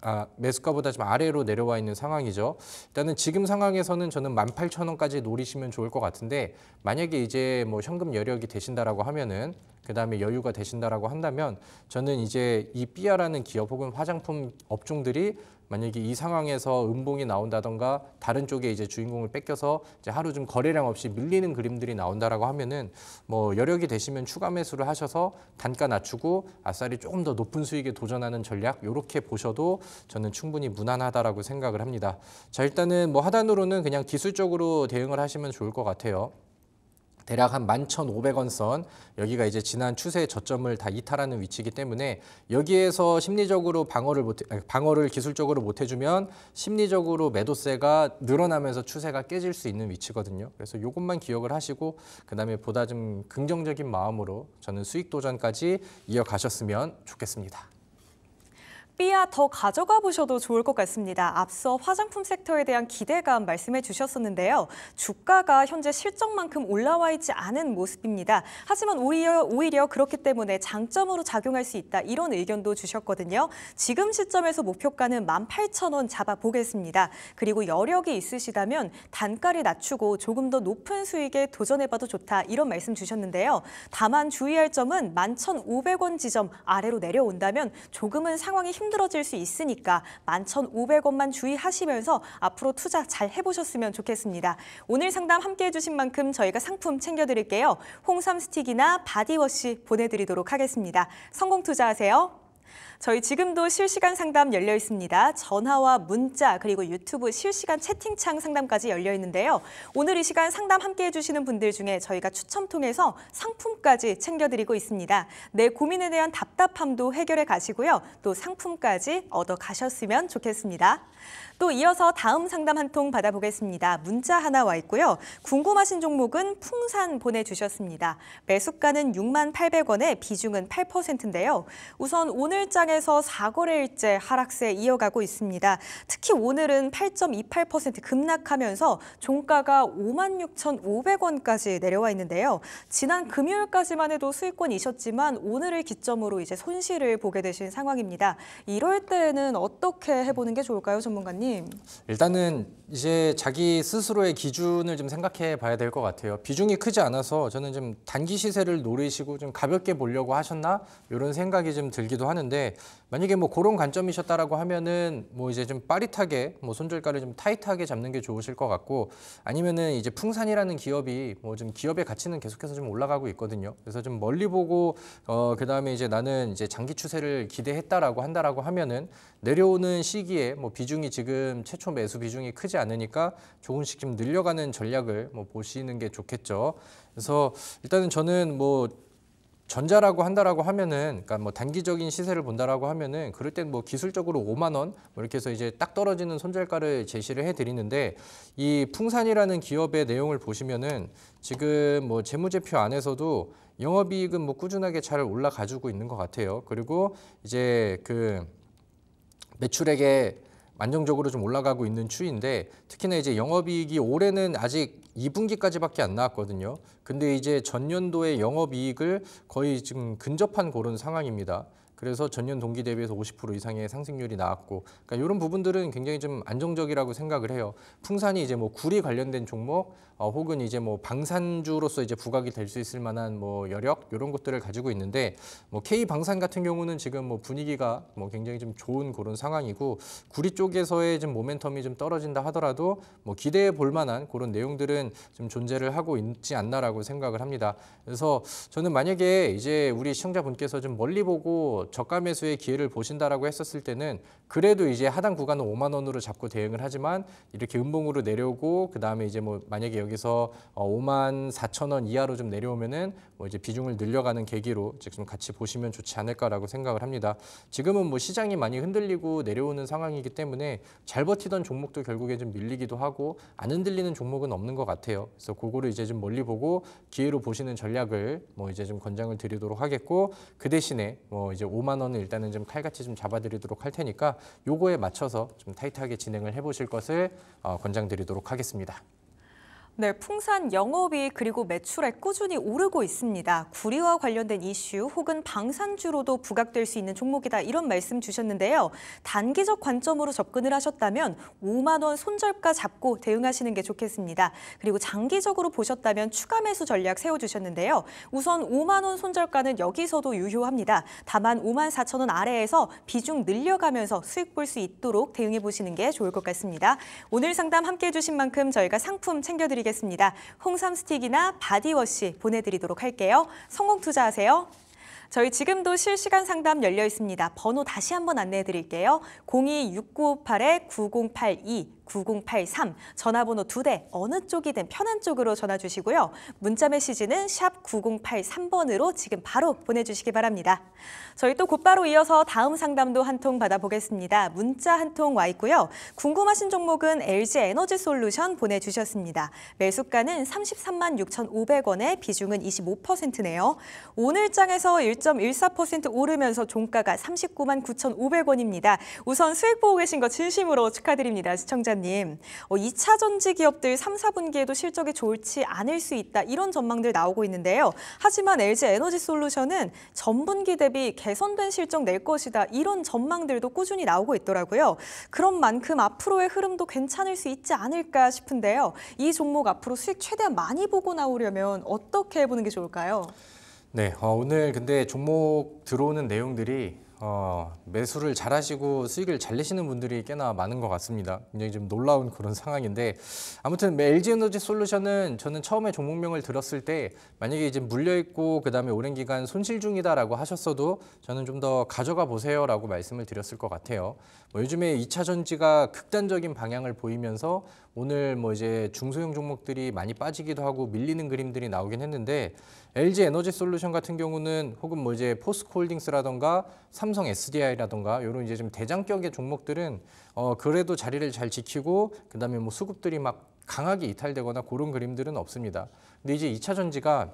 아, 매수가보다 좀 아래로 내려와 있는 상황이죠. 일단은 지금 상황에서는 저는 18,000원까지 노리시면 좋을 것 같은데 만약에 이제 뭐 현금 여력이 되신다라고 하면은 그다음에 여유가 되신다라고 한다면 저는 이제 이 삐아라는 기업 혹은 화장품 업종들이 만약에 이 상황에서 음봉이 나온다던가 다른 쪽에 이제 주인공을 뺏겨서 이제 하루 좀 거래량 없이 밀리는 그림들이 나온다라고 하면은 뭐 여력이 되시면 추가 매수를 하셔서 단가 낮추고 아싸리 조금 더 높은 수익에 도전하는 전략 이렇게 보셔도 저는 충분히 무난하다라고 생각을 합니다. 자 일단은 뭐 하단으로는 그냥 기술적으로 대응을 하시면 좋을 것 같아요. 대략 한 11,500원 선 여기가 이제 지난 추세의 저점을 다 이탈하는 위치이기 때문에 여기에서 심리적으로 방어를 못 방어를 기술적으로 못 해주면 심리적으로 매도세가 늘어나면서 추세가 깨질 수 있는 위치거든요. 그래서 이것만 기억을 하시고 그다음에 보다 좀 긍정적인 마음으로 저는 수익 도전까지 이어가셨으면 좋겠습니다.
삐아 더 가져가 보셔도 좋을 것 같습니다. 앞서 화장품 섹터에 대한 기대감 말씀해 주셨었는데요. 주가가 현재 실적만큼 올라와 있지 않은 모습입니다. 하지만 오히려, 오히려 그렇기 때문에 장점으로 작용할 수 있다 이런 의견도 주셨거든요. 지금 시점에서 목표가는 18,000원 잡아보겠습니다. 그리고 여력이 있으시다면 단가를 낮추고 조금 더 높은 수익에 도전해봐도 좋다 이런 말씀 주셨는데요. 다만 주의할 점은 11,500원 지점 아래로 내려온다면 조금은 상황이 힘 힘들어질 수 있으니까 11,500원만 주의하시면서 앞으로 투자 잘 해보셨으면 좋겠습니다. 오늘 상담 함께해 주신 만큼 저희가 상품 챙겨드릴게요. 홍삼 스틱이나 바디워시 보내드리도록 하겠습니다. 성공 투자하세요. 저희 지금도 실시간 상담 열려 있습니다. 전화와 문자 그리고 유튜브 실시간 채팅창 상담까지 열려 있는데요. 오늘 이 시간 상담 함께 해주시는 분들 중에 저희가 추첨 통해서 상품까지 챙겨드리고 있습니다. 내 고민에 대한 답답함도 해결해 가시고요. 또 상품까지 얻어 가셨으면 좋겠습니다. 또 이어서 다음 상담 한 통 받아보겠습니다. 문자 하나 와 있고요. 궁금하신 종목은 풍산 보내주셨습니다. 매수가는 6만 800원에 비중은 8%인데요. 우선 오늘자 시장에서 4거래일째 하락세 이어가고 있습니다. 특히 오늘은 8.28% 급락하면서 종가가 56,500원까지 내려와 있는데요. 지난 금요일까지만 해도 수익권이셨지만 오늘을 기점으로 이제 손실을 보게 되신 상황입니다. 이럴 때는 어떻게 해보는 게 좋을까요, 전문가님?
일단은 이제 자기 스스로의 기준을 좀 생각해 봐야 될 것 같아요. 비중이 크지 않아서 저는 좀 단기 시세를 노리시고 좀 가볍게 보려고 하셨나 이런 생각이 좀 들기도 하는데 만약에 뭐 그런 관점이셨다라고 하면은 뭐 이제 좀 빠릿하게 뭐 손절가를 좀 타이트하게 잡는 게 좋으실 것 같고 아니면은 이제 풍산이라는 기업이 뭐 좀 기업의 가치는 계속해서 좀 올라가고 있거든요. 그래서 좀 멀리 보고 어 그다음에 이제 나는 이제 장기 추세를 기대했다라고 한다라고 하면은 내려오는 시기에 뭐 비중이 지금 최초 매수 비중이 크지 않으니까 조금씩 좀 늘려가는 전략을 뭐 보시는 게 좋겠죠. 그래서 일단은 저는 뭐 전자라고 한다라고 하면은 그러니까 뭐 단기적인 시세를 본다라고 하면은 그럴 땐뭐 기술적으로 5만 원뭐 이렇게 해서 이제 딱 떨어지는 손절가를 제시를 해 드리는데 이 풍산이라는 기업의 내용을 보시면은 지금 뭐 재무제표 안에서도 영업이익은 뭐 꾸준하게 잘 올라가주고 있는 것 같아요. 그리고 이제 그 매출액의 안정적으로 좀 올라가고 있는 추이인데 특히나 이제 영업이익이 올해는 아직 2분기까지밖에 안 나왔거든요. 근데 이제 전년도의 영업이익을 거의 지금 근접한 그런 상황입니다. 그래서 전년 동기 대비해서 50% 이상의 상승률이 나왔고 그러니까 이런 부분들은 굉장히 좀 안정적이라고 생각을 해요. 풍산이 이제 뭐 구리 관련된 종목 어, 혹은 이제 뭐 방산주로서 이제 부각이 될 수 있을 만한 뭐 여력 이런 것들을 가지고 있는데 뭐 K 방산 같은 경우는 지금 뭐 분위기가 뭐 굉장히 좀 좋은 그런 상황이고 구리 쪽에서의 좀 모멘텀이 좀 떨어진다 하더라도 뭐 기대해 볼 만한 그런 내용들은 좀 존재를 하고 있지 않나라고 생각을 합니다. 그래서 저는 만약에 이제 우리 시청자분께서 좀 멀리 보고 저가 매수의 기회를 보신다라고 했었을 때는 그래도 이제 하단 구간은 5만 원으로 잡고 대응을 하지만 이렇게 음봉으로 내려오고 그 다음에 이제 뭐 만약에 여기서 5만 어, 4천 원 이하로 좀 내려오면은 뭐 이제 비중을 늘려가는 계기로 지금 같이 보시면 좋지 않을까라고 생각을 합니다. 지금은 뭐 시장이 많이 흔들리고 내려오는 상황이기 때문에 잘 버티던 종목도 결국에 좀 밀리기도 하고 안 흔들리는 종목은 없는 것 같아요. 그래서 그거를 이제 좀 멀리 보고 기회로 보시는 전략을 뭐 이제 좀 권장을 드리도록 하겠고 그 대신에 뭐 이제 5만 원을 일단은 좀 칼같이 좀 잡아드리도록 할 테니까 요거에 맞춰서 좀 타이트하게 진행을 해보실 것을 어, 권장드리도록 하겠습니다.
네, 풍산 영업이익 그리고 매출액 꾸준히 오르고 있습니다. 구리와 관련된 이슈 혹은 방산주로도 부각될 수 있는 종목이다 이런 말씀 주셨는데요. 단기적 관점으로 접근을 하셨다면 5만 원 손절가 잡고 대응하시는 게 좋겠습니다. 그리고 장기적으로 보셨다면 추가 매수 전략 세워주셨는데요. 우선 5만 원 손절가는 여기서도 유효합니다. 다만 5만 4천 원 아래에서 비중 늘려가면서 수익 볼 수 있도록 대응해 보시는 게 좋을 것 같습니다. 오늘 상담 함께해 주신 만큼 저희가 상품 챙겨드리겠습니다. 드리겠습니다 홍삼 스틱이나 바디워시 보내드리도록 할게요. 성공 투자하세요. 저희 지금도 실시간 상담 열려 있습니다. 번호 다시 한번 안내해 드릴게요. 0 2 6 9 5 8 9 0 8 2 9083 전화번호 두 대 어느 쪽이든 편한 쪽으로 전화 주시고요. 문자 메시지는 샵 9083번으로 지금 바로 보내주시기 바랍니다. 저희 또 곧바로 이어서 다음 상담도 한 통 받아보겠습니다. 문자 한 통 와 있고요. 궁금하신 종목은 LG 에너지 솔루션 보내주셨습니다. 매수가는 3 3 6,500원에 비중은 25%네요. 오늘 장에서 1.14% 오르면서 종가가 3 9 9,500원입니다. 우선 수익 보고 계신 거 진심으로 축하드립니다. 시청자 소장님, 2차 어, 전지 기업들 3, 4분기에도 실적이 좋지 않을 수 있다 이런 전망들 나오고 있는데요. 하지만 LG 에너지 솔루션은 전분기 대비 개선된 실적 낼 것이다 이런 전망들도 꾸준히 나오고 있더라고요. 그런 만큼 앞으로의 흐름도 괜찮을 수 있지 않을까 싶은데요. 이 종목 앞으로 수익 최대한 많이 보고 나오려면 어떻게 해보는 게 좋을까요?
네, 어, 오늘 근데 종목 들어오는 내용들이 어, 매수를 잘 하시고 수익을 잘 내시는 분들이 꽤나 많은 것 같습니다. 굉장히 좀 놀라운 그런 상황인데 아무튼 LG 뭐 에너지 솔루션은 저는 처음에 종목명을 들었을 때 만약에 이제 물려 있고 그다음에 오랜 기간 손실 중이다라고 하셨어도 저는 좀 더 가져가 보세요라고 말씀을 드렸을 것 같아요. 뭐 요즘에 2차 전지가 극단적인 방향을 보이면서 오늘 뭐 이제 중소형 종목들이 많이 빠지기도 하고 밀리는 그림들이 나오긴 했는데 LG 에너지 솔루션 같은 경우는 혹은 뭐 이제 포스코홀딩스라던가 삼성 SDI라던가 이런 이제 좀 대장격의 종목들은 어 그래도 자리를 잘 지키고 그다음에 뭐 수급들이 막 강하게 이탈되거나 그런 그림들은 없습니다. 근데 이제 2차 전지가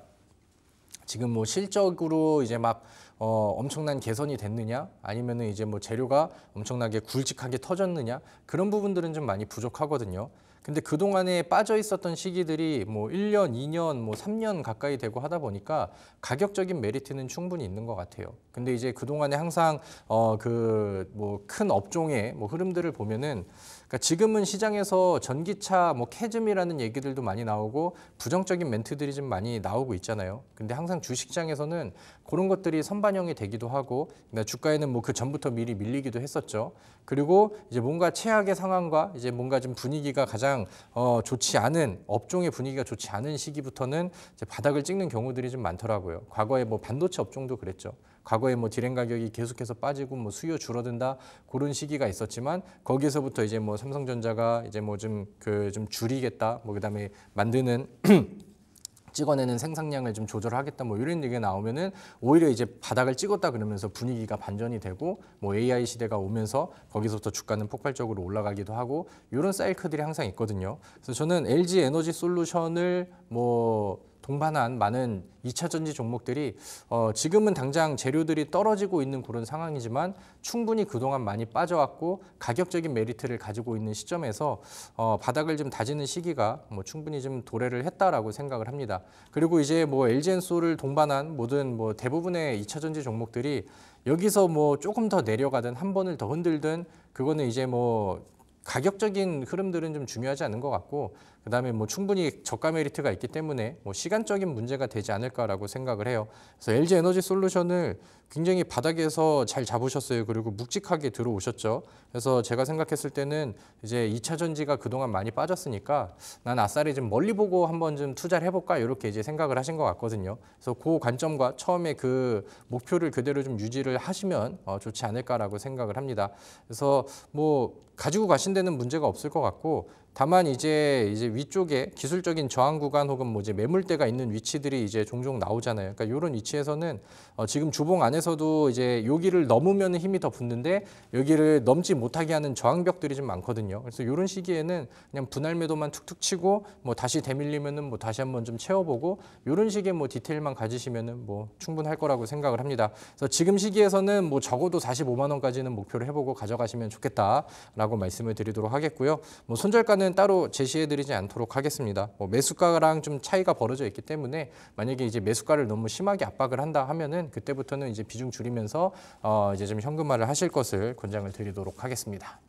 지금 뭐 실적으로 이제 막 어, 엄청난 개선이 됐느냐 아니면은 이제 뭐 재료가 엄청나게 굵직하게 터졌느냐 그런 부분들은 좀 많이 부족하거든요. 근데 그동안에 빠져 있었던 시기들이 뭐 1년, 2년, 뭐 3년 가까이 되고 하다 보니까 가격적인 메리트는 충분히 있는 것 같아요. 근데 이제 그동안에 항상 어 그 뭐 큰 업종의 뭐 흐름들을 보면은 그러니까 지금은 시장에서 전기차 뭐 캐즘이라는 얘기들도 많이 나오고 부정적인 멘트들이 좀 많이 나오고 있잖아요. 근데 항상 주식장에서는 그런 것들이 선반영이 되기도 하고 주가에는 뭐 그 전부터 미리 밀리기도 했었죠. 그리고 이제 뭔가 최악의 상황과 이제 뭔가 좀 분위기가 가장 어, 좋지 않은 업종의 분위기가 좋지 않은 시기부터는 바닥을 찍는 경우들이 좀 많더라고요. 과거에 뭐 반도체 업종도 그랬죠. 과거에 뭐디행 가격이 계속해서 빠지고 뭐 수요 줄어든다 그런 시기가 있었지만 거기서부터 이제 뭐 삼성전자가 이제 뭐 좀 그좀 그 줄이겠다 뭐 그다음에 만드는 찍어내는 생산량을 좀 조절하겠다 뭐 이런 얘기가 나오면은 오히려 이제 바닥을 찍었다 그러면서 분위기가 반전이 되고 뭐 AI 시대가 오면서 거기서부터 주가는 폭발적으로 올라가기도 하고 이런 사이클들이 항상 있거든요. 그래서 저는 LG 에너지 솔루션을 뭐 동반한 많은 2차 전지 종목들이 어, 지금은 당장 재료들이 떨어지고 있는 그런 상황이지만 충분히 그동안 많이 빠져왔고 가격적인 메리트를 가지고 있는 시점에서 어, 바닥을 좀 다지는 시기가 뭐 충분히 좀 도래를 했다라고 생각을 합니다. 그리고 이제 뭐 l g 엔솔 동반한 모든 뭐 대부분의 2차 전지 종목들이 여기서 뭐 조금 더 내려가든 한 번을 더 흔들든 그거는 이제 뭐 가격적인 흐름들은 좀 중요하지 않은 것 같고 그다음에 뭐 충분히 저가 메리트가 있기 때문에 뭐 시간적인 문제가 되지 않을까라고 생각을 해요. 그래서 LG 에너지 솔루션을 굉장히 바닥에서 잘 잡으셨어요. 그리고 묵직하게 들어오셨죠. 그래서 제가 생각했을 때는 이제 2차 전지가 그동안 많이 빠졌으니까 난 아싸리 좀 멀리 보고 한번 좀 투자를 해볼까 이렇게 이제 생각을 하신 것 같거든요. 그래서 그 관점과 처음에 그 목표를 그대로 좀 유지를 하시면 어, 좋지 않을까라고 생각을 합니다. 그래서 뭐 가지고 가신 데는 문제가 없을 것 같고 다만 이제 이제 위쪽에 기술적인 저항 구간 혹은 뭐 이제 매물대가 있는 위치들이 이제 종종 나오잖아요. 그러니까 이런 위치에서는 어 지금 주봉 안에서도 이제 여기를 넘으면 힘이 더 붙는데 여기를 넘지 못하게 하는 저항벽들이 좀 많거든요. 그래서 이런 시기에는 그냥 분할 매도만 툭툭 치고 뭐 다시 대밀리면은 뭐 다시 한번 좀 채워보고 이런 식의 뭐 디테일만 가지시면은 뭐 충분할 거라고 생각을 합니다. 그래서 지금 시기에서는 뭐 적어도 45만 원까지는 목표를 해보고 가져가시면 좋겠다라고 말씀을 드리도록 하겠고요. 뭐 손절가 시가는 따로 제시해드리지 않도록 하겠습니다. 뭐 매수가랑 좀 차이가 벌어져 있기 때문에 만약에 이제 매수가를 너무 심하게 압박을 한다 하면은 그때부터는 이제 비중 줄이면서 어 이제 좀 현금화를 하실 것을 권장을 드리도록 하겠습니다.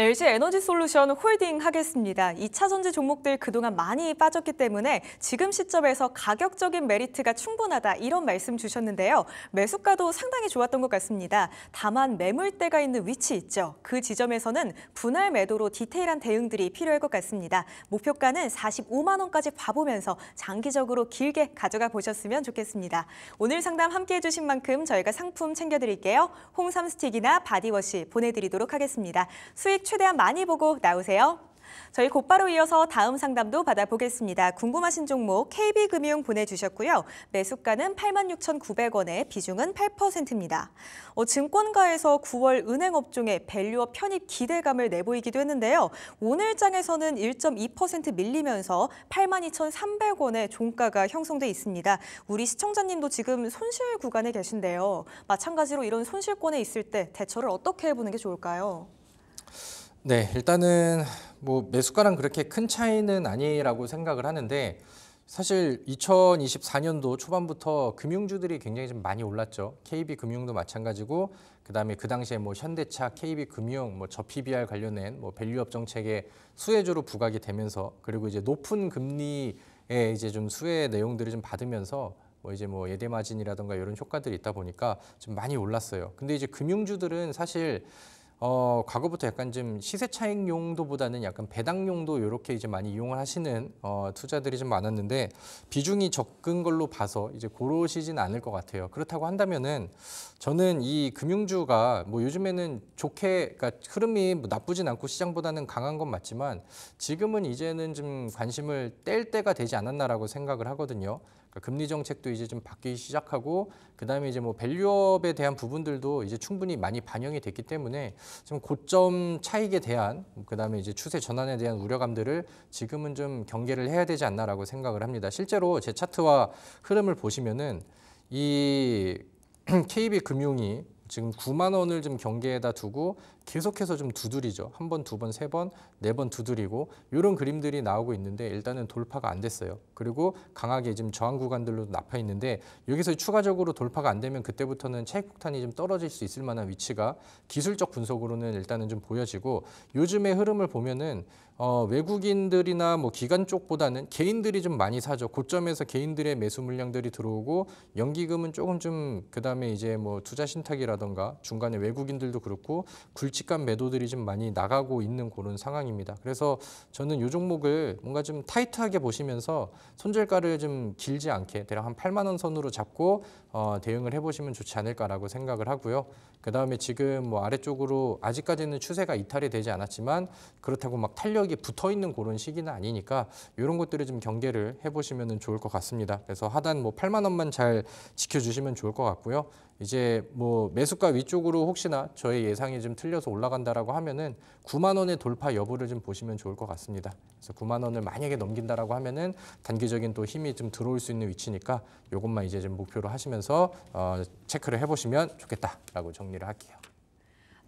LG 에너지 솔루션 홀딩 하겠습니다. 2차 전지 종목들 그동안 많이 빠졌기 때문에 지금 시점에서 가격적인 메리트가 충분하다 이런 말씀 주셨는데요. 매수가도 상당히 좋았던 것 같습니다. 다만 매물대가 있는 위치 있죠. 그 지점에서는 분할 매도로 디테일한 대응들이 필요할 것 같습니다. 목표가는 45만 원까지 봐보면서 장기적으로 길게 가져가 보셨으면 좋겠습니다. 오늘 상담 함께해 주신 만큼 저희가 상품 챙겨드릴게요. 홍삼 스틱이나 바디워시 보내드리도록 하겠습니다. 수익 최대한 많이 보고 나오세요. 저희 곧바로 이어서 다음 상담도 받아보겠습니다. 궁금하신 종목 KB금융 보내주셨고요. 매수가는 86,900원에 비중은 8%입니다. 어, 증권가에서 9월 은행업종의 밸류업 편입 기대감을 내보이기도 했는데요. 오늘 장에서는 1.2% 밀리면서 82,300원의 종가가 형성돼 있습니다. 우리 시청자님도 지금 손실 구간에 계신데요. 마찬가지로 이런 손실권에 있을 때 대처를 어떻게 해보는 게 좋을까요?
네, 일단은 뭐 매수가랑 그렇게 큰 차이는 아니라고 생각을 하는데 사실 2024년도 초반부터 금융주들이 굉장히 좀 많이 올랐죠. KB 금융도 마찬가지고 그다음에 그 당시에 뭐 현대차, KB 금융, 뭐저 PBR 관련된 뭐 밸류업 정책의 수혜주로 부각이 되면서 그리고 이제 높은 금리의 이제 좀 수혜 내용들을 좀 받으면서 뭐 이제 뭐 예대 마진이라든가 이런 효과들이 있다 보니까 좀 많이 올랐어요. 근데 이제 금융주들은 사실 어, 과거부터 약간 좀 시세 차익 용도보다는 약간 배당 용도 이렇게 이제 많이 이용을 하시는 어, 투자들이 좀 많았는데 비중이 적은 걸로 봐서 이제 고르시진 않을 것 같아요. 그렇다고 한다면은 저는 이 금융주가 뭐 요즘에는 좋게 그러니까 흐름이 뭐 나쁘진 않고 시장보다는 강한 건 맞지만 지금은 이제는 좀 관심을 뗄 때가 되지 않았나라고 생각을 하거든요. 그러니까 금리 정책도 이제 좀 바뀌기 시작하고 그다음에 이제 뭐 밸류업에 대한 부분들도 이제 충분히 많이 반영이 됐기 때문에 좀 고점 차익에 대한 그다음에 이제 추세 전환에 대한 우려감들을 지금은 좀 경계를 해야 되지 않나라고 생각을 합니다. 실제로 제 차트와 흐름을 보시면은 이 KB 금융이 지금 9만 원을 좀 경계에다 두고 계속해서 좀 두드리죠. 한 번, 두 번, 세 번, 네 번 두드리고 이런 그림들이 나오고 있는데 일단은 돌파가 안 됐어요. 그리고 강하게 지금 저항 구간들로 나파 있는데 여기서 추가적으로 돌파가 안 되면 그때부터는 체육폭탄이좀 떨어질 수 있을 만한 위치가 기술적 분석으로는 일단은 좀 보여지고 요즘의 흐름을 보면은 어, 외국인들이나 뭐 기관 쪽보다는 개인들이 좀 많이 사죠. 고점에서 개인들의 매수 물량들이 들어오고 연기금은 조금 좀 그다음에 이제 뭐 투자 신탁이라던가 중간에 외국인들도 그렇고 굴지 직간 매도들이 좀 많이 나가고 있는 그런 상황입니다. 그래서 저는 이 종목을 뭔가 좀 타이트하게 보시면서 손절가를 좀 길지 않게 대략 한 8만 원 선으로 잡고 어, 대응을 해보시면 좋지 않을까라고 생각을 하고요. 그 다음에 지금 뭐 아래쪽으로 아직까지는 추세가 이탈이 되지 않았지만 그렇다고 막 탄력이 붙어 있는 그런 시기는 아니니까 이런 것들을 좀 경계를 해보시면 좋을 것 같습니다. 그래서 하단 뭐 8만 원만 잘 지켜주시면 좋을 것 같고요. 이제 뭐 매수가 위쪽으로 혹시나 저의 예상이 좀 틀려서 올라간다라고 하면은 9만 원의 돌파 여부를 좀 보시면 좋을 것 같습니다. 그래서 9만 원을 만약에 넘긴다라고 하면은 단기적인 또 힘이 좀 들어올 수 있는 위치니까 이것만 이제 좀 목표로 하시면서 어, 체크를 해보시면 좋겠다라고 정리를 할게요.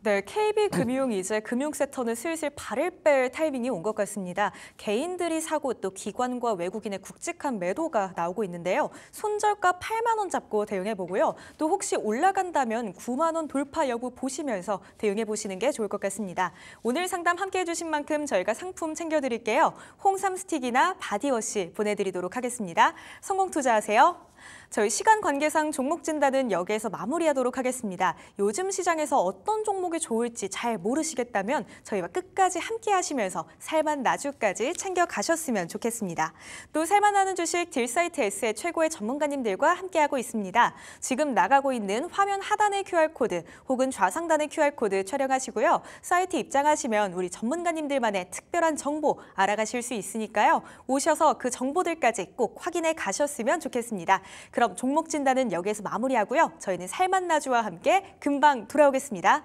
네, KB금융이 네. 이제 금융섹터는 슬슬 발을 뺄 타이밍이 온 것 같습니다. 개인들이 사고 또 기관과 외국인의 굵직한 매도가 나오고 있는데요. 손절가 8만 원 잡고 대응해보고요. 또 혹시 올라간다면 9만 원 돌파 여부 보시면서 대응해보시는 게 좋을 것 같습니다. 오늘 상담 함께해 주신 만큼 저희가 상품 챙겨드릴게요. 홍삼 스틱이나 바디워시 보내드리도록 하겠습니다. 성공 투자하세요. 저희 시간 관계상 종목 진단은 여기에서 마무리하도록 하겠습니다. 요즘 시장에서 어떤 종목이 좋을지 잘 모르시겠다면 저희와 끝까지 함께 하시면서 살만 나주까지 챙겨가셨으면 좋겠습니다. 또 살만하는 주식 딜사이트 S의 최고의 전문가님들과 함께하고 있습니다. 지금 나가고 있는 화면 하단의 QR코드 혹은 좌상단의 QR코드 촬영하시고요. 사이트 입장하시면 우리 전문가님들만의 특별한 정보 알아가실 수 있으니까요. 오셔서 그 정보들까지 꼭 확인해 가셨으면 좋겠습니다. 그럼 종목 진단은 여기에서 마무리하고요. 저희는 살맛나주와 함께 금방 돌아오겠습니다.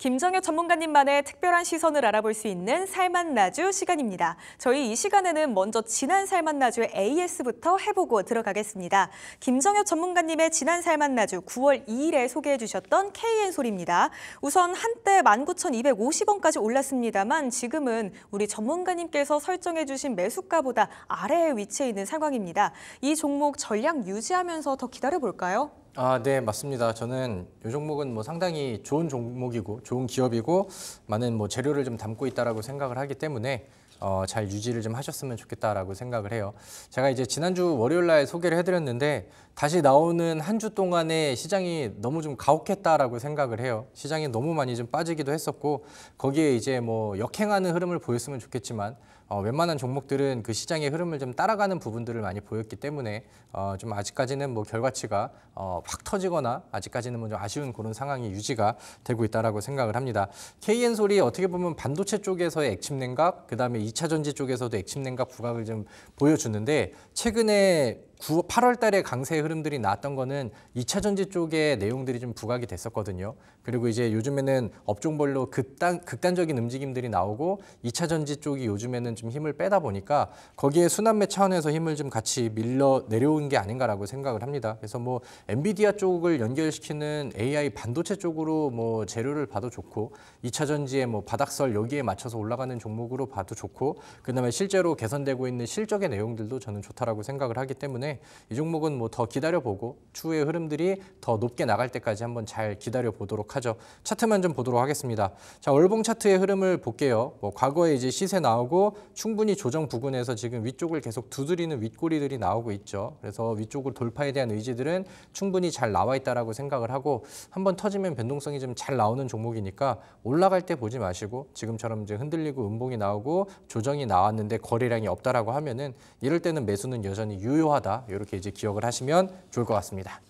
김정혁 전문가님만의 특별한 시선을 알아볼 수 있는 살맛 나주 시간입니다. 저희 이 시간에는 먼저 지난 살맛 나주 AS부터 해보고 들어가겠습니다. 김정혁 전문가님의 지난 살맛 나주 9월 2일에 소개해 주셨던 KN 소입니다 우선 한때 19,250원까지 올랐습니다만 지금은 우리 전문가님께서 설정해 주신 매수가보다 아래에 위치해 있는 상황입니다. 이 종목 전량 유지하면서 더 기다려볼까요?
아, 네, 맞습니다. 저는 이 종목은 뭐 상당히 좋은 종목이고 좋은 기업이고 많은 뭐 재료를 좀 담고 있다라고 생각을 하기 때문에 어, 잘 유지를 좀 하셨으면 좋겠다라고 생각을 해요. 제가 이제 지난주 월요일 날 소개를 해드렸는데 다시 나오는 한 주 동안에 시장이 너무 좀 가혹했다라고 생각을 해요. 시장이 너무 많이 좀 빠지기도 했었고 거기에 이제 뭐 역행하는 흐름을 보였으면 좋겠지만 어, 웬만한 종목들은 그 시장의 흐름을 좀 따라가는 부분들을 많이 보였기 때문에 어, 좀 아직까지는 뭐 결과치가 어, 확 터지거나 아직까지는 뭐 좀 아쉬운 그런 상황이 유지가 되고 있다라고 생각을 합니다. KN 솔이 어떻게 보면 반도체 쪽에서의 액침 냉각, 그다음에 2차 전지 쪽에서도 액침 냉각 부각을 좀 보여주는데 최근에 9, 8월 달에 강세 흐름들이 나왔던 거는 2차 전지 쪽에 내용들이 좀 부각이 됐었거든요. 그리고 이제 요즘에는 업종별로 극단, 극단적인 움직임들이 나오고 2차 전지 쪽이 요즘에는 좀 힘을 빼다 보니까 거기에 순환매 차원에서 힘을 좀 같이 밀려 내려온 게 아닌가라고 생각을 합니다. 그래서 뭐 엔비디아 쪽을 연결시키는 AI 반도체 쪽으로 뭐 재료를 봐도 좋고 2차 전지의 뭐 바닥설 여기에 맞춰서 올라가는 종목으로 봐도 좋고 그다음에 실제로 개선되고 있는 실적의 내용들도 저는 좋다라고 생각을 하기 때문에 때문에 이 종목은 뭐 더 기다려보고 추후의 흐름들이 더 높게 나갈 때까지 한번 잘 기다려보도록 하죠. 차트만 좀 보도록 하겠습니다. 자, 월봉 차트의 흐름을 볼게요. 뭐 과거에 이제 시세 나오고 충분히 조정 부근에서 지금 위쪽을 계속 두드리는 윗꼬리들이 나오고 있죠. 그래서 위쪽을 돌파에 대한 의지들은 충분히 잘 나와 있다라고 생각을 하고 한번 터지면 변동성이 좀 잘 나오는 종목이니까 올라갈 때 보지 마시고 지금처럼 이제 흔들리고 음봉이 나오고 조정이 나왔는데 거래량이 없다라고 하면은 이럴 때는 매수는 여전히 유효하다. 이렇게 이제 기억을 하시면 좋을 것 같습니다.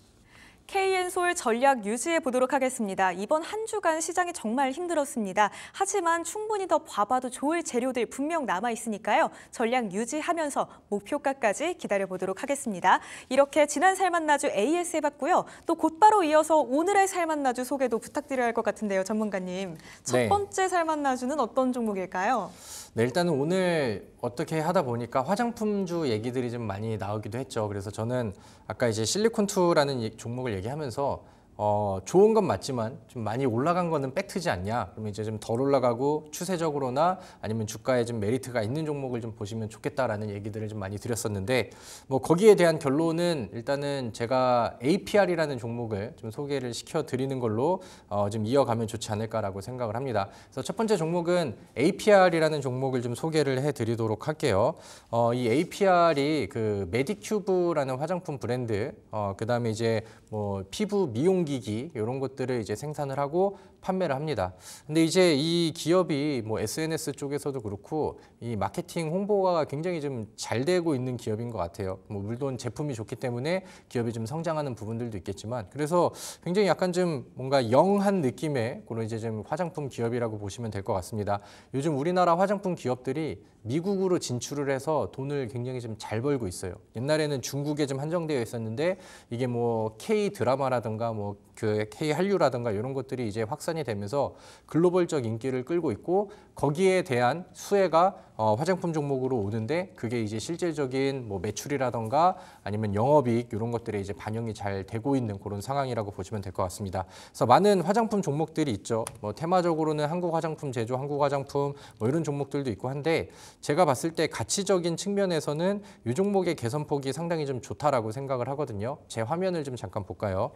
KN 솔 전략 유지해 보도록 하겠습니다. 이번 한 주간 시장이 정말 힘들었습니다. 하지만 충분히 더 봐봐도 좋을 재료들 분명 남아 있으니까요. 전략 유지하면서 목표가까지 기다려 보도록 하겠습니다. 이렇게 지난 살만나주 AS 해봤고요. 또 곧바로 이어서 오늘의 살만나주 소개도 부탁드려야 할 것 같은데요, 전문가님. 첫 네. 번째 살만나주는 어떤 종목일까요?
네, 일단은 오늘 어떻게 하다 보니까 화장품주 얘기들이 좀 많이 나오기도 했죠. 그래서 저는 아까 이제 실리콘2라는 종목을 얘기하면서 어, 좋은 건 맞지만 좀 많이 올라간 거는 팩트지 않냐? 그러면 이제 좀 덜 올라가고 추세적으로나 아니면 주가에 좀 메리트가 있는 종목을 좀 보시면 좋겠다라는 얘기들을 좀 많이 드렸었는데 뭐 거기에 대한 결론은 일단은 제가 APR이라는 종목을 좀 소개를 시켜 드리는 걸로 어, 좀 이어가면 좋지 않을까라고 생각을 합니다. 그래서 첫 번째 종목은 APR이라는 종목을 좀 소개를 해 드리도록 할게요. 어, 이 APR이 그 메디큐브라는 화장품 브랜드 어, 그다음에 이제 뭐 피부 미용 기기 이런 것들을 이제 생산을 하고 판매를 합니다. 근데 이제 이 기업이 뭐 SNS 쪽에서도 그렇고 이 마케팅 홍보가 굉장히 좀 잘 되고 있는 기업인 것 같아요. 뭐 물론 제품이 좋기 때문에 기업이 좀 성장하는 부분들도 있겠지만 그래서 굉장히 약간 좀 뭔가 영한 느낌의 그런 이제 좀 화장품 기업이라고 보시면 될 것 같습니다. 요즘 우리나라 화장품 기업들이 미국으로 진출을 해서 돈을 굉장히 좀 잘 벌고 있어요. 옛날에는 중국에 좀 한정되어 있었는데 이게 뭐 K 드라마라든가 뭐그 K 한류라든가 이런 것들이 이제 확산 확산이 되면서 글로벌적 인기를 끌고 있고 거기에 대한 수혜가 어, 화장품 종목으로 오는데 그게 이제 실질적인 뭐 매출이라던가 아니면 영업이익 이런 것들에 이제 반영이 잘 되고 있는 그런 상황이라고 보시면 될 것 같습니다. 그래서 많은 화장품 종목들이 있죠. 뭐 테마적으로는 한국 화장품 제조, 한국 화장품 뭐 이런 종목들도 있고 한데 제가 봤을 때 가치적인 측면에서는 이 종목의 개선폭이 상당히 좀 좋다라고 생각을 하거든요. 제 화면을 좀 잠깐 볼까요?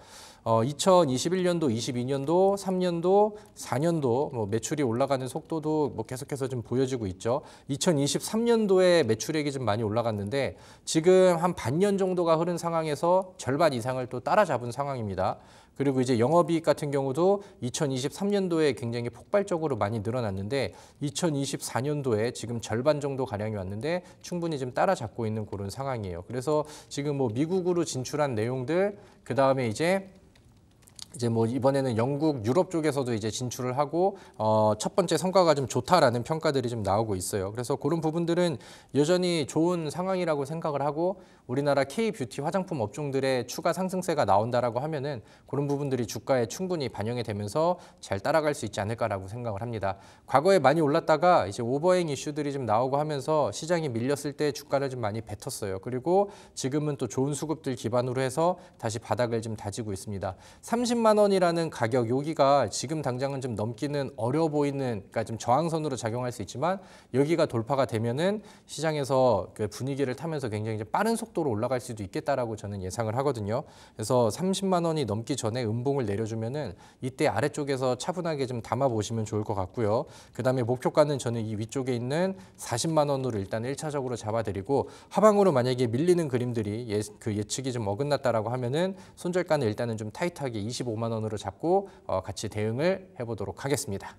어, 2021년도, 22년도, 3년도, 4년도 뭐 매출이 올라가는 속도도 뭐 계속해서 좀 보여지고 있죠. 2023년도에 매출액이 좀 많이 올라갔는데 지금 한 반년 정도가 흐른 상황에서 절반 이상을 또 따라잡은 상황입니다. 그리고 이제 영업이익 같은 경우도 2023년도에 굉장히 폭발적으로 많이 늘어났는데 2024년도에 지금 절반 정도 가량이 왔는데 충분히 좀 따라잡고 있는 그런 상황이에요. 그래서 지금 뭐 미국으로 진출한 내용들 그 다음에 이제 이제 뭐 이번에는 영국 유럽 쪽에서도 이제 진출을 하고 어, 첫 번째 성과가 좀 좋다라는 평가들이 좀 나오고 있어요. 그래서 그런 부분들은 여전히 좋은 상황이라고 생각을 하고 우리나라 K 뷰티 화장품 업종들의 추가 상승세가 나온다라고 하면은 그런 부분들이 주가에 충분히 반영이 되면서 잘 따라갈 수 있지 않을까라고 생각을 합니다. 과거에 많이 올랐다가 이제 오버행 이슈들이 좀 나오고 하면서 시장이 밀렸을 때 주가를 좀 많이 뱉었어요. 그리고 지금은 또 좋은 수급들 기반으로 해서 다시 바닥을 좀 다지고 있습니다. 3 0 1 0만 원이라는 가격 여기가 지금 당장은 좀 넘기는 어려 보이는 그러니까 좀 저항선으로 작용할 수 있지만 여기가 돌파가 되면은 시장에서 그 분위기를 타면서 굉장히 빠른 속도로 올라갈 수도 있겠다라고 저는 예상을 하거든요. 그래서 30만 원이 넘기 전에 음봉을 내려주면은 이때 아래쪽에서 차분하게 좀 담아 보시면 좋을 것 같고요. 그다음에 목표가는 저는 이 위쪽에 있는 40만 원으로 일단 1차적으로 잡아드리고 하방으로 만약에 밀리는 그림들이 예, 그 예측이 좀 어긋났다라고 하면은 손절가는 일단은 좀 타이트하게 25 5만 원으로 잡고 어, 같이 대응을 해보도록 하겠습니다.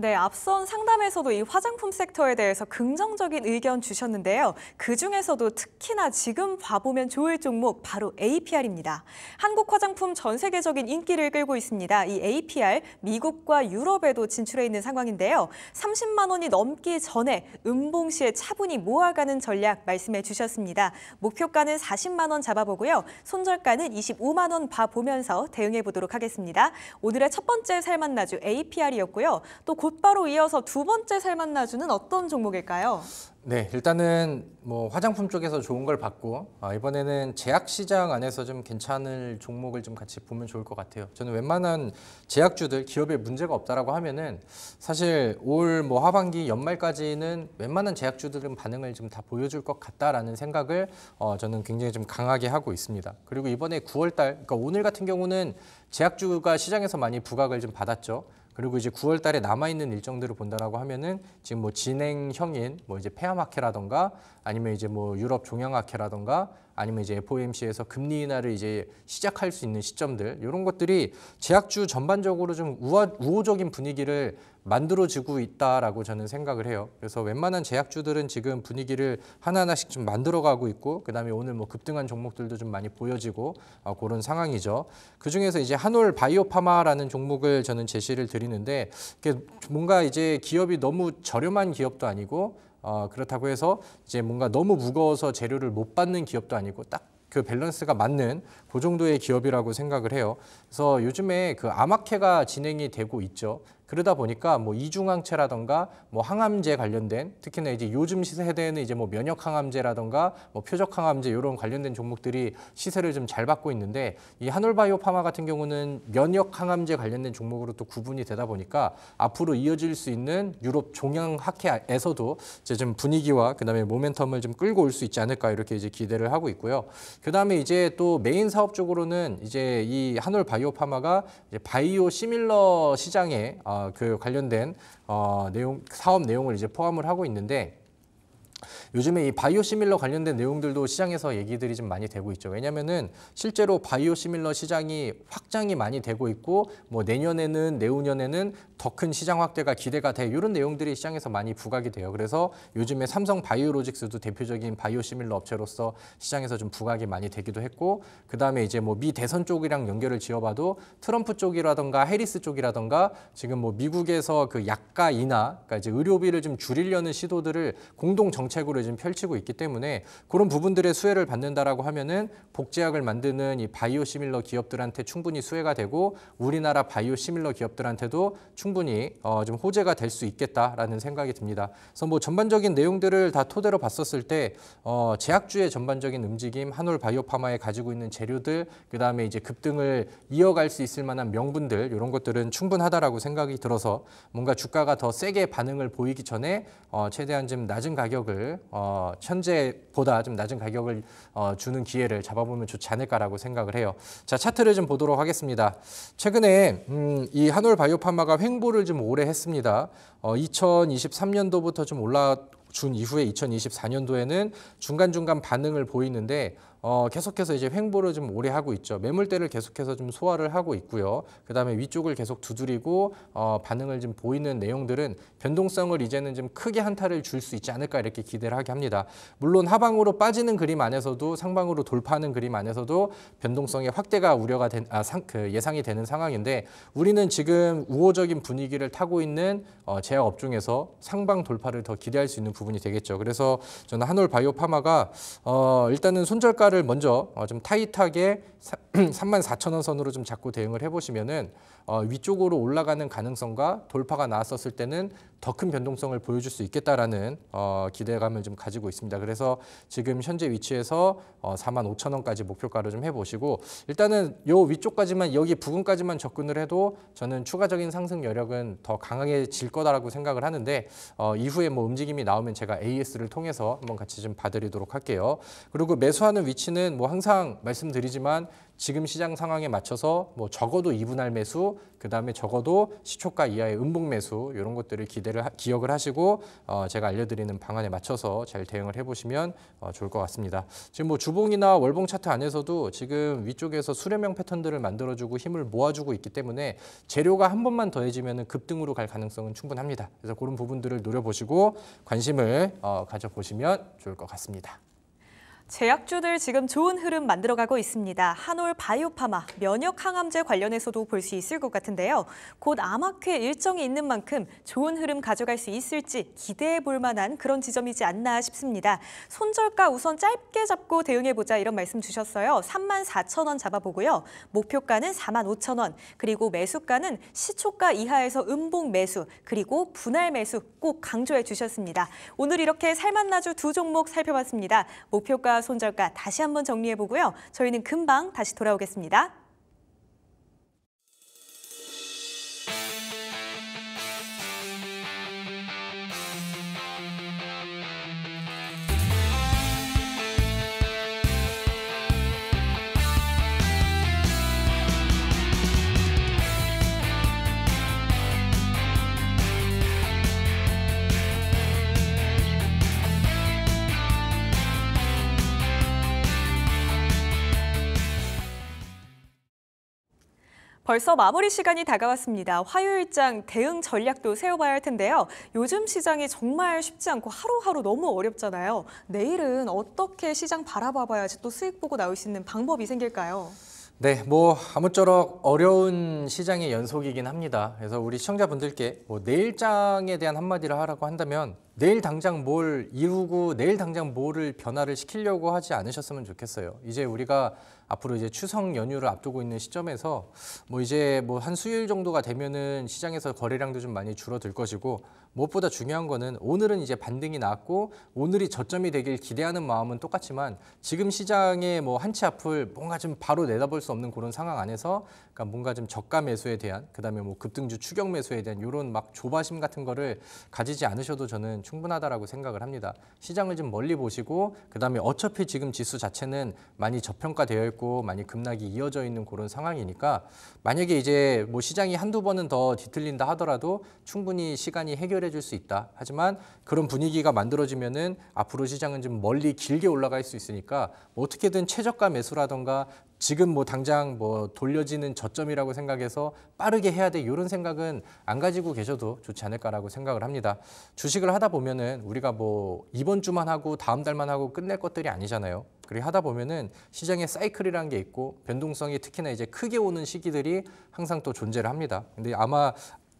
네, 앞선 상담에서도 이 화장품 섹터에 대해서 긍정적인 의견 주셨는데요. 그중에서도 특히나 지금 봐보면 좋을 종목 바로 APR입니다. 한국 화장품 전 세계적인 인기를 끌고 있습니다. 이 APR, 미국과 유럽에도 진출해 있는 상황인데요. 30만 원이 넘기 전에 음봉 시에 차분히 모아가는 전략 말씀해 주셨습니다. 목표가는 40만 원 잡아보고요. 손절가는 25만 원 봐보면서 대응해 보도록 하겠습니다. 오늘의 첫 번째 살만나주 APR이었고요. 또 곧바로 이어서 두 번째 살 만나주는 어떤 종목일까요?
네, 일단은 뭐 화장품 쪽에서 좋은 걸 봤고 아, 이번에는 제약 시장 안에서 좀 괜찮을 종목을 좀 같이 보면 좋을 것 같아요. 저는 웬만한 제약주들 기업에 문제가 없다라고 하면은 사실 올 뭐 하반기 연말까지는 웬만한 제약주들은 반응을 좀 다 보여줄 것 같다라는 생각을 어, 저는 굉장히 좀 강하게 하고 있습니다. 그리고 이번에 9월달, 그러니까 오늘 같은 경우는 제약주가 시장에서 많이 부각을 좀 받았죠. 그리고 이제 9월 달에 남아 있는 일정들을 본다라고 하면은 지금 뭐 진행형인 뭐 이제 폐암학회라던가 아니면 이제 뭐 유럽 종양학회라던가 아니면 이제 FOMC에서 금리 인하를 이제 시작할 수 있는 시점들 이런 것들이 제약주 전반적으로 좀 우호, 우호적인 분위기를 만들어지고 있다라고 저는 생각을 해요. 그래서 웬만한 제약주들은 지금 분위기를 하나하나씩 좀 만들어가고 있고 그다음에 오늘 뭐 급등한 종목들도 좀 많이 보여지고 어, 그런 상황이죠. 그중에서 이제 한올 바이오파마라는 종목을 저는 제시를 드리는데 뭔가 이제 기업이 너무 저렴한 기업도 아니고 어, 그렇다고 해서 이제 뭔가 너무 무거워서 재료를 못 받는 기업도 아니고 딱 그 밸런스가 맞는 그 정도의 기업이라고 생각을 해요. 그래서 요즘에 그암마회가 진행이 되고 있죠. 그러다 보니까 뭐 이중항체라던가 뭐 항암제 관련된 특히나 이제 요즘 시세대에는 이제 뭐 면역항암제라던가 뭐 표적항암제 이런 관련된 종목들이 시세를 좀 잘 받고 있는데 이 한올바이오 파마 같은 경우는 면역항암제 관련된 종목으로 또 구분이 되다 보니까 앞으로 이어질 수 있는 유럽 종양학회에서도 이제 좀 분위기와 그다음에 모멘텀을 좀 끌고 올 수 있지 않을까 이렇게 이제 기대를 하고 있고요. 그다음에 이제 또 메인 사업 쪽으로는 이제 이 한올바이오 파마가 이제 바이오 시밀러 시장에 아, 어, 그 관련된 어, 내용 사업 내용을 이제 포함을 하고 있는데 요즘에 이 바이오시밀러 관련된 내용들도 시장에서 얘기들이 좀 많이 되고 있죠. 왜냐면은 실제로 바이오시밀러 시장이 확장이 많이 되고 있고 뭐 내년에는 내후년에는 더 큰 시장 확대가 기대가 돼 이런 내용들이 시장에서 많이 부각이 돼요. 그래서 요즘에 삼성 바이오로직스도 대표적인 바이오시밀러 업체로서 시장에서 좀 부각이 많이 되기도 했고 그다음에 이제 뭐 미 대선 쪽이랑 연결을 지어봐도 트럼프 쪽이라던가 해리스 쪽이라던가 지금 뭐 미국에서 그 약가 인하 그러니까 이제 의료비를 좀 줄이려는 시도들을 공동 정책으로 대으로 지금 펼치고 있기 때문에 그런 부분들의 수혜를 받는다라고 하면은 복제약을 만드는 이 바이오시밀러 기업들한테 충분히 수혜가 되고 우리나라 바이오시밀러 기업들한테도 충분히 어, 좀 호재가 될 수 있겠다라는 생각이 듭니다. 그래서 뭐 전반적인 내용들을 다 토대로 봤었을 때 어, 제약주의 전반적인 움직임, 한올 바이오파마에 가지고 있는 재료들, 그다음에 이제 급등을 이어갈 수 있을 만한 명분들 이런 것들은 충분하다라고 생각이 들어서 뭔가 주가가 더 세게 반응을 보이기 전에 어, 최대한 좀 낮은 가격을 어, 현재보다 좀 낮은 가격을 어, 주는 기회를 잡아보면 좋지 않을까라고 생각을 해요. 자 차트를 좀 보도록 하겠습니다. 최근에 음, 이 한올 바이오파마가 횡보를 좀 오래 했습니다. 어, 2023년도부터 좀 올라 준 이후에 2024년도에는 중간중간 반응을 보이는데 어, 계속해서 이제 횡보를 좀 오래 하고 있죠. 매물대를 계속해서 좀 소화를 하고 있고요. 그 다음에 위쪽을 계속 두드리고 어, 반응을 좀 보이는 내용들은 변동성을 이제는 좀 크게 한타를 줄 수 있지 않을까 이렇게 기대를 하게 합니다. 물론 하방으로 빠지는 그림 안에서도 상방으로 돌파하는 그림 안에서도 변동성의 확대가 우려가 된, 아, 상, 그 예상이 되는 상황인데 우리는 지금 우호적인 분위기를 타고 있는 어, 제약 업종에서 상방 돌파를 더 기대할 수 있는 부분이 되겠죠. 그래서 저는 한올 바이오 파마가 어, 일단은 손절가 물가를 먼저 어, 좀 타이트하게 34,000원 선으로 좀 자꾸 대응을 해보시면은 어, 위쪽으로 올라가는 가능성과 돌파가 나왔었을 때는 더 큰 변동성을 보여줄 수 있겠다라는 어, 기대감을 좀 가지고 있습니다. 그래서 지금 현재 위치에서 어, 45,000원까지 목표가로좀 해보시고 일단은 요 위쪽까지만 여기 부근까지만 접근을 해도 저는 추가적인 상승 여력은 더 강하게 질 거다라고 생각을 하는데 어, 이후에 뭐 움직임이 나오면 제가 AS를 통해서 한번 같이 좀 봐드리도록 할게요. 그리고 매수하는 위치는 뭐 항상 말씀드리지만 지금 시장 상황에 맞춰서 뭐 적어도 2분할 매수, 그 다음에 적어도 시초가 이하의 음봉 매수 이런 것들을 기대를 하, 기억을 하시고 어, 제가 알려드리는 방안에 맞춰서 잘 대응을 해보시면 어, 좋을 것 같습니다. 지금 뭐 주봉이나 월봉 차트 안에서도 지금 위쪽에서 수렴형 패턴들을 만들어주고 힘을 모아주고 있기 때문에 재료가 한 번만 더해지면 급등으로 갈 가능성은 충분합니다. 그래서 그런 부분들을 노려보시고 관심을 어, 가져보시면 좋을 것 같습니다.
제약주들 지금 좋은 흐름 만들어가고 있습니다. 한올 바이오파마, 면역 항암제 관련해서도 볼 수 있을 것 같은데요. 곧 암학회 일정이 있는 만큼 좋은 흐름 가져갈 수 있을지 기대해 볼 만한 그런 지점이지 않나 싶습니다. 손절가 우선 짧게 잡고 대응해보자 이런 말씀 주셨어요. 3만 4천 원 잡아보고요. 목표가는 4만 5천 원, 그리고 매수가는 시초가 이하에서 음봉 매수, 그리고 분할 매수 꼭 강조해 주셨습니다. 오늘 이렇게 살맛나주두 종목 살펴봤습니다. 목표가 손절가 다시 한번 정리해보고요. 저희는 금방 다시 돌아오겠습니다. 벌써 마무리 시간이 다가왔습니다. 화요일장 대응 전략도 세워봐야 할 텐데요. 요즘 시장이 정말 쉽지 않고 하루하루 너무 어렵잖아요. 내일은 어떻게 시장 바라봐봐야지 또 수익 보고 나올 수 있는 방법이 생길까요?
네, 뭐 아무쪼록 어려운 시장의 연속이긴 합니다. 그래서 우리 시청자분들께 뭐 내일장에 대한 한마디를 하라고 한다면 내일 당장 뭘 이루고 내일 당장 뭐를 변화를 시키려고 하지 않으셨으면 좋겠어요. 이제 우리가 앞으로 이제 추석 연휴를 앞두고 있는 시점에서 뭐 이제 뭐 한수일 정도가 되면은 시장에서 거래량도 좀 많이 줄어들 것이고 무엇보다 중요한 거는 오늘은 이제 반등이 나왔고 오늘이 저점이 되길 기대하는 마음은 똑같지만 지금 시장에뭐 한 치 앞을 뭔가 좀 바로 내다볼 수 없는 그런 상황 안에서 그러니까 뭔가 좀 저가 매수에 대한 그다음에 뭐 급등주 추격 매수에 대한 이런 막 조바심 같은 거를 가지지 않으셔도 저는 충분하다라고 생각을 합니다. 시장을 좀 멀리 보시고 그다음에 어차피 지금 지수 자체는 많이 저평가되어 있고 많이 급락이 이어져 있는 그런 상황이니까 만약에 이제 뭐 시장이 한두 번은 더 뒤틀린다 하더라도 충분히 시간이 해결해 줄 수 있다. 하지만 그런 분위기가 만들어지면은 앞으로 시장은 좀 멀리 길게 올라갈 수 있으니까 뭐 어떻게든 최저가 매수라던가 지금 뭐 당장 뭐 돌려지는 저점이라고 생각해서 빠르게 해야 돼 이런 생각은 안 가지고 계셔도 좋지 않을까라고 생각을 합니다. 주식을 하다 보면은 우리가 뭐 이번 주만 하고 다음 달만 하고 끝낼 것들이 아니잖아요. 그리 하다 보면은 시장에 사이클이라는 게 있고 변동성이 특히나 이제 크게 오는 시기들이 항상 또 존재를 합니다. 근데 아마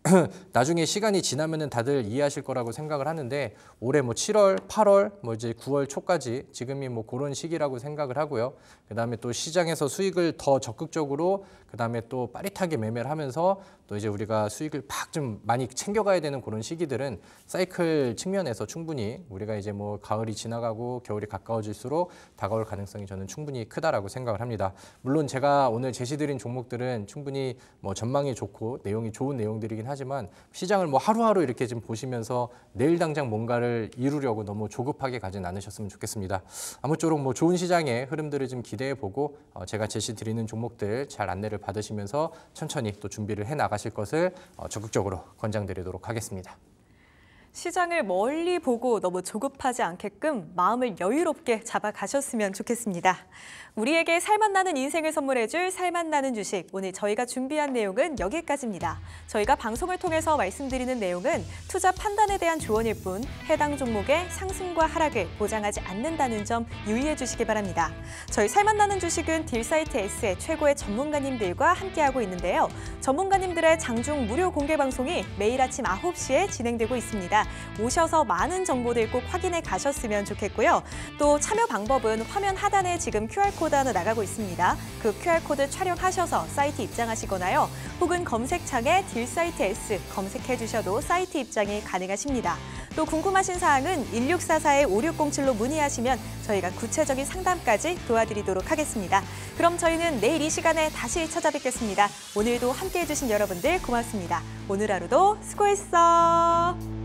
나중에 시간이 지나면은 다들 이해하실 거라고 생각을 하는데 올해 뭐 7월, 8월, 뭐 이제 9월 초까지 지금이 뭐 그런 시기라고 생각을 하고요. 그다음에 또 시장에서 수익을 더 적극적으로 그다음에 또 빠릿하게 매매를 하면서 또 이제 우리가 수익을 팍 좀 많이 챙겨가야 되는 그런 시기들은 사이클 측면에서 충분히 우리가 이제 뭐 가을이 지나가고 겨울이 가까워질수록 다가올 가능성이 저는 충분히 크다라고 생각을 합니다. 물론 제가 오늘 제시드린 종목들은 충분히 뭐 전망이 좋고 내용이 좋은 내용들이긴 하지만 시장을 뭐 하루하루 이렇게 지금 보시면서 내일 당장 뭔가를 이루려고 너무 조급하게 가진 않으셨으면 좋겠습니다. 아무쪼록 뭐 좋은 시장의 흐름들을 좀 기대해 보고 어, 제가 제시드리는 종목들 잘 안내를 기회를 받으시면서 천천히 또 준비를 해 나가실 것을 어, 적극적으로 권장드리도록 하겠습니다.
시장을 멀리 보고 너무 조급하지 않게끔 마음을 여유롭게 잡아가셨으면 좋겠습니다. 우리에게 살맛나는 인생을 선물해줄 살맛나는 주식. 오늘 저희가 준비한 내용은 여기까지입니다. 저희가 방송을 통해서 말씀드리는 내용은 투자 판단에 대한 조언일 뿐 해당 종목의 상승과 하락을 보장하지 않는다는 점 유의해 주시기 바랍니다. 저희 살맛나는 주식은 딜사이트 S의 최고의 전문가님들과 함께하고 있는데요. 전문가님들의 장중 무료 공개 방송이 매일 아침 9시에 진행되고 있습니다. 오셔서 많은 정보들 꼭 확인해 가셨으면 좋겠고요. 또 참여 방법은 화면 하단에 지금 QR코드 q r 코드 나가고 있습니다. 그 QR코드 촬영하셔서 사이트 입장하시거나요. 혹은 검색창에 딜사이트 S 검색해 주셔도 사이트 입장이 가능하십니다. 또 궁금하신 사항은 1644-5607로 문의하시면 저희가 구체적인 상담까지 도와드리도록 하겠습니다. 그럼 저희는 내일 이 시간에 다시 찾아뵙겠습니다. 오늘도 함께해 주신 여러분들 고맙습니다. 오늘 하루도 수고했어.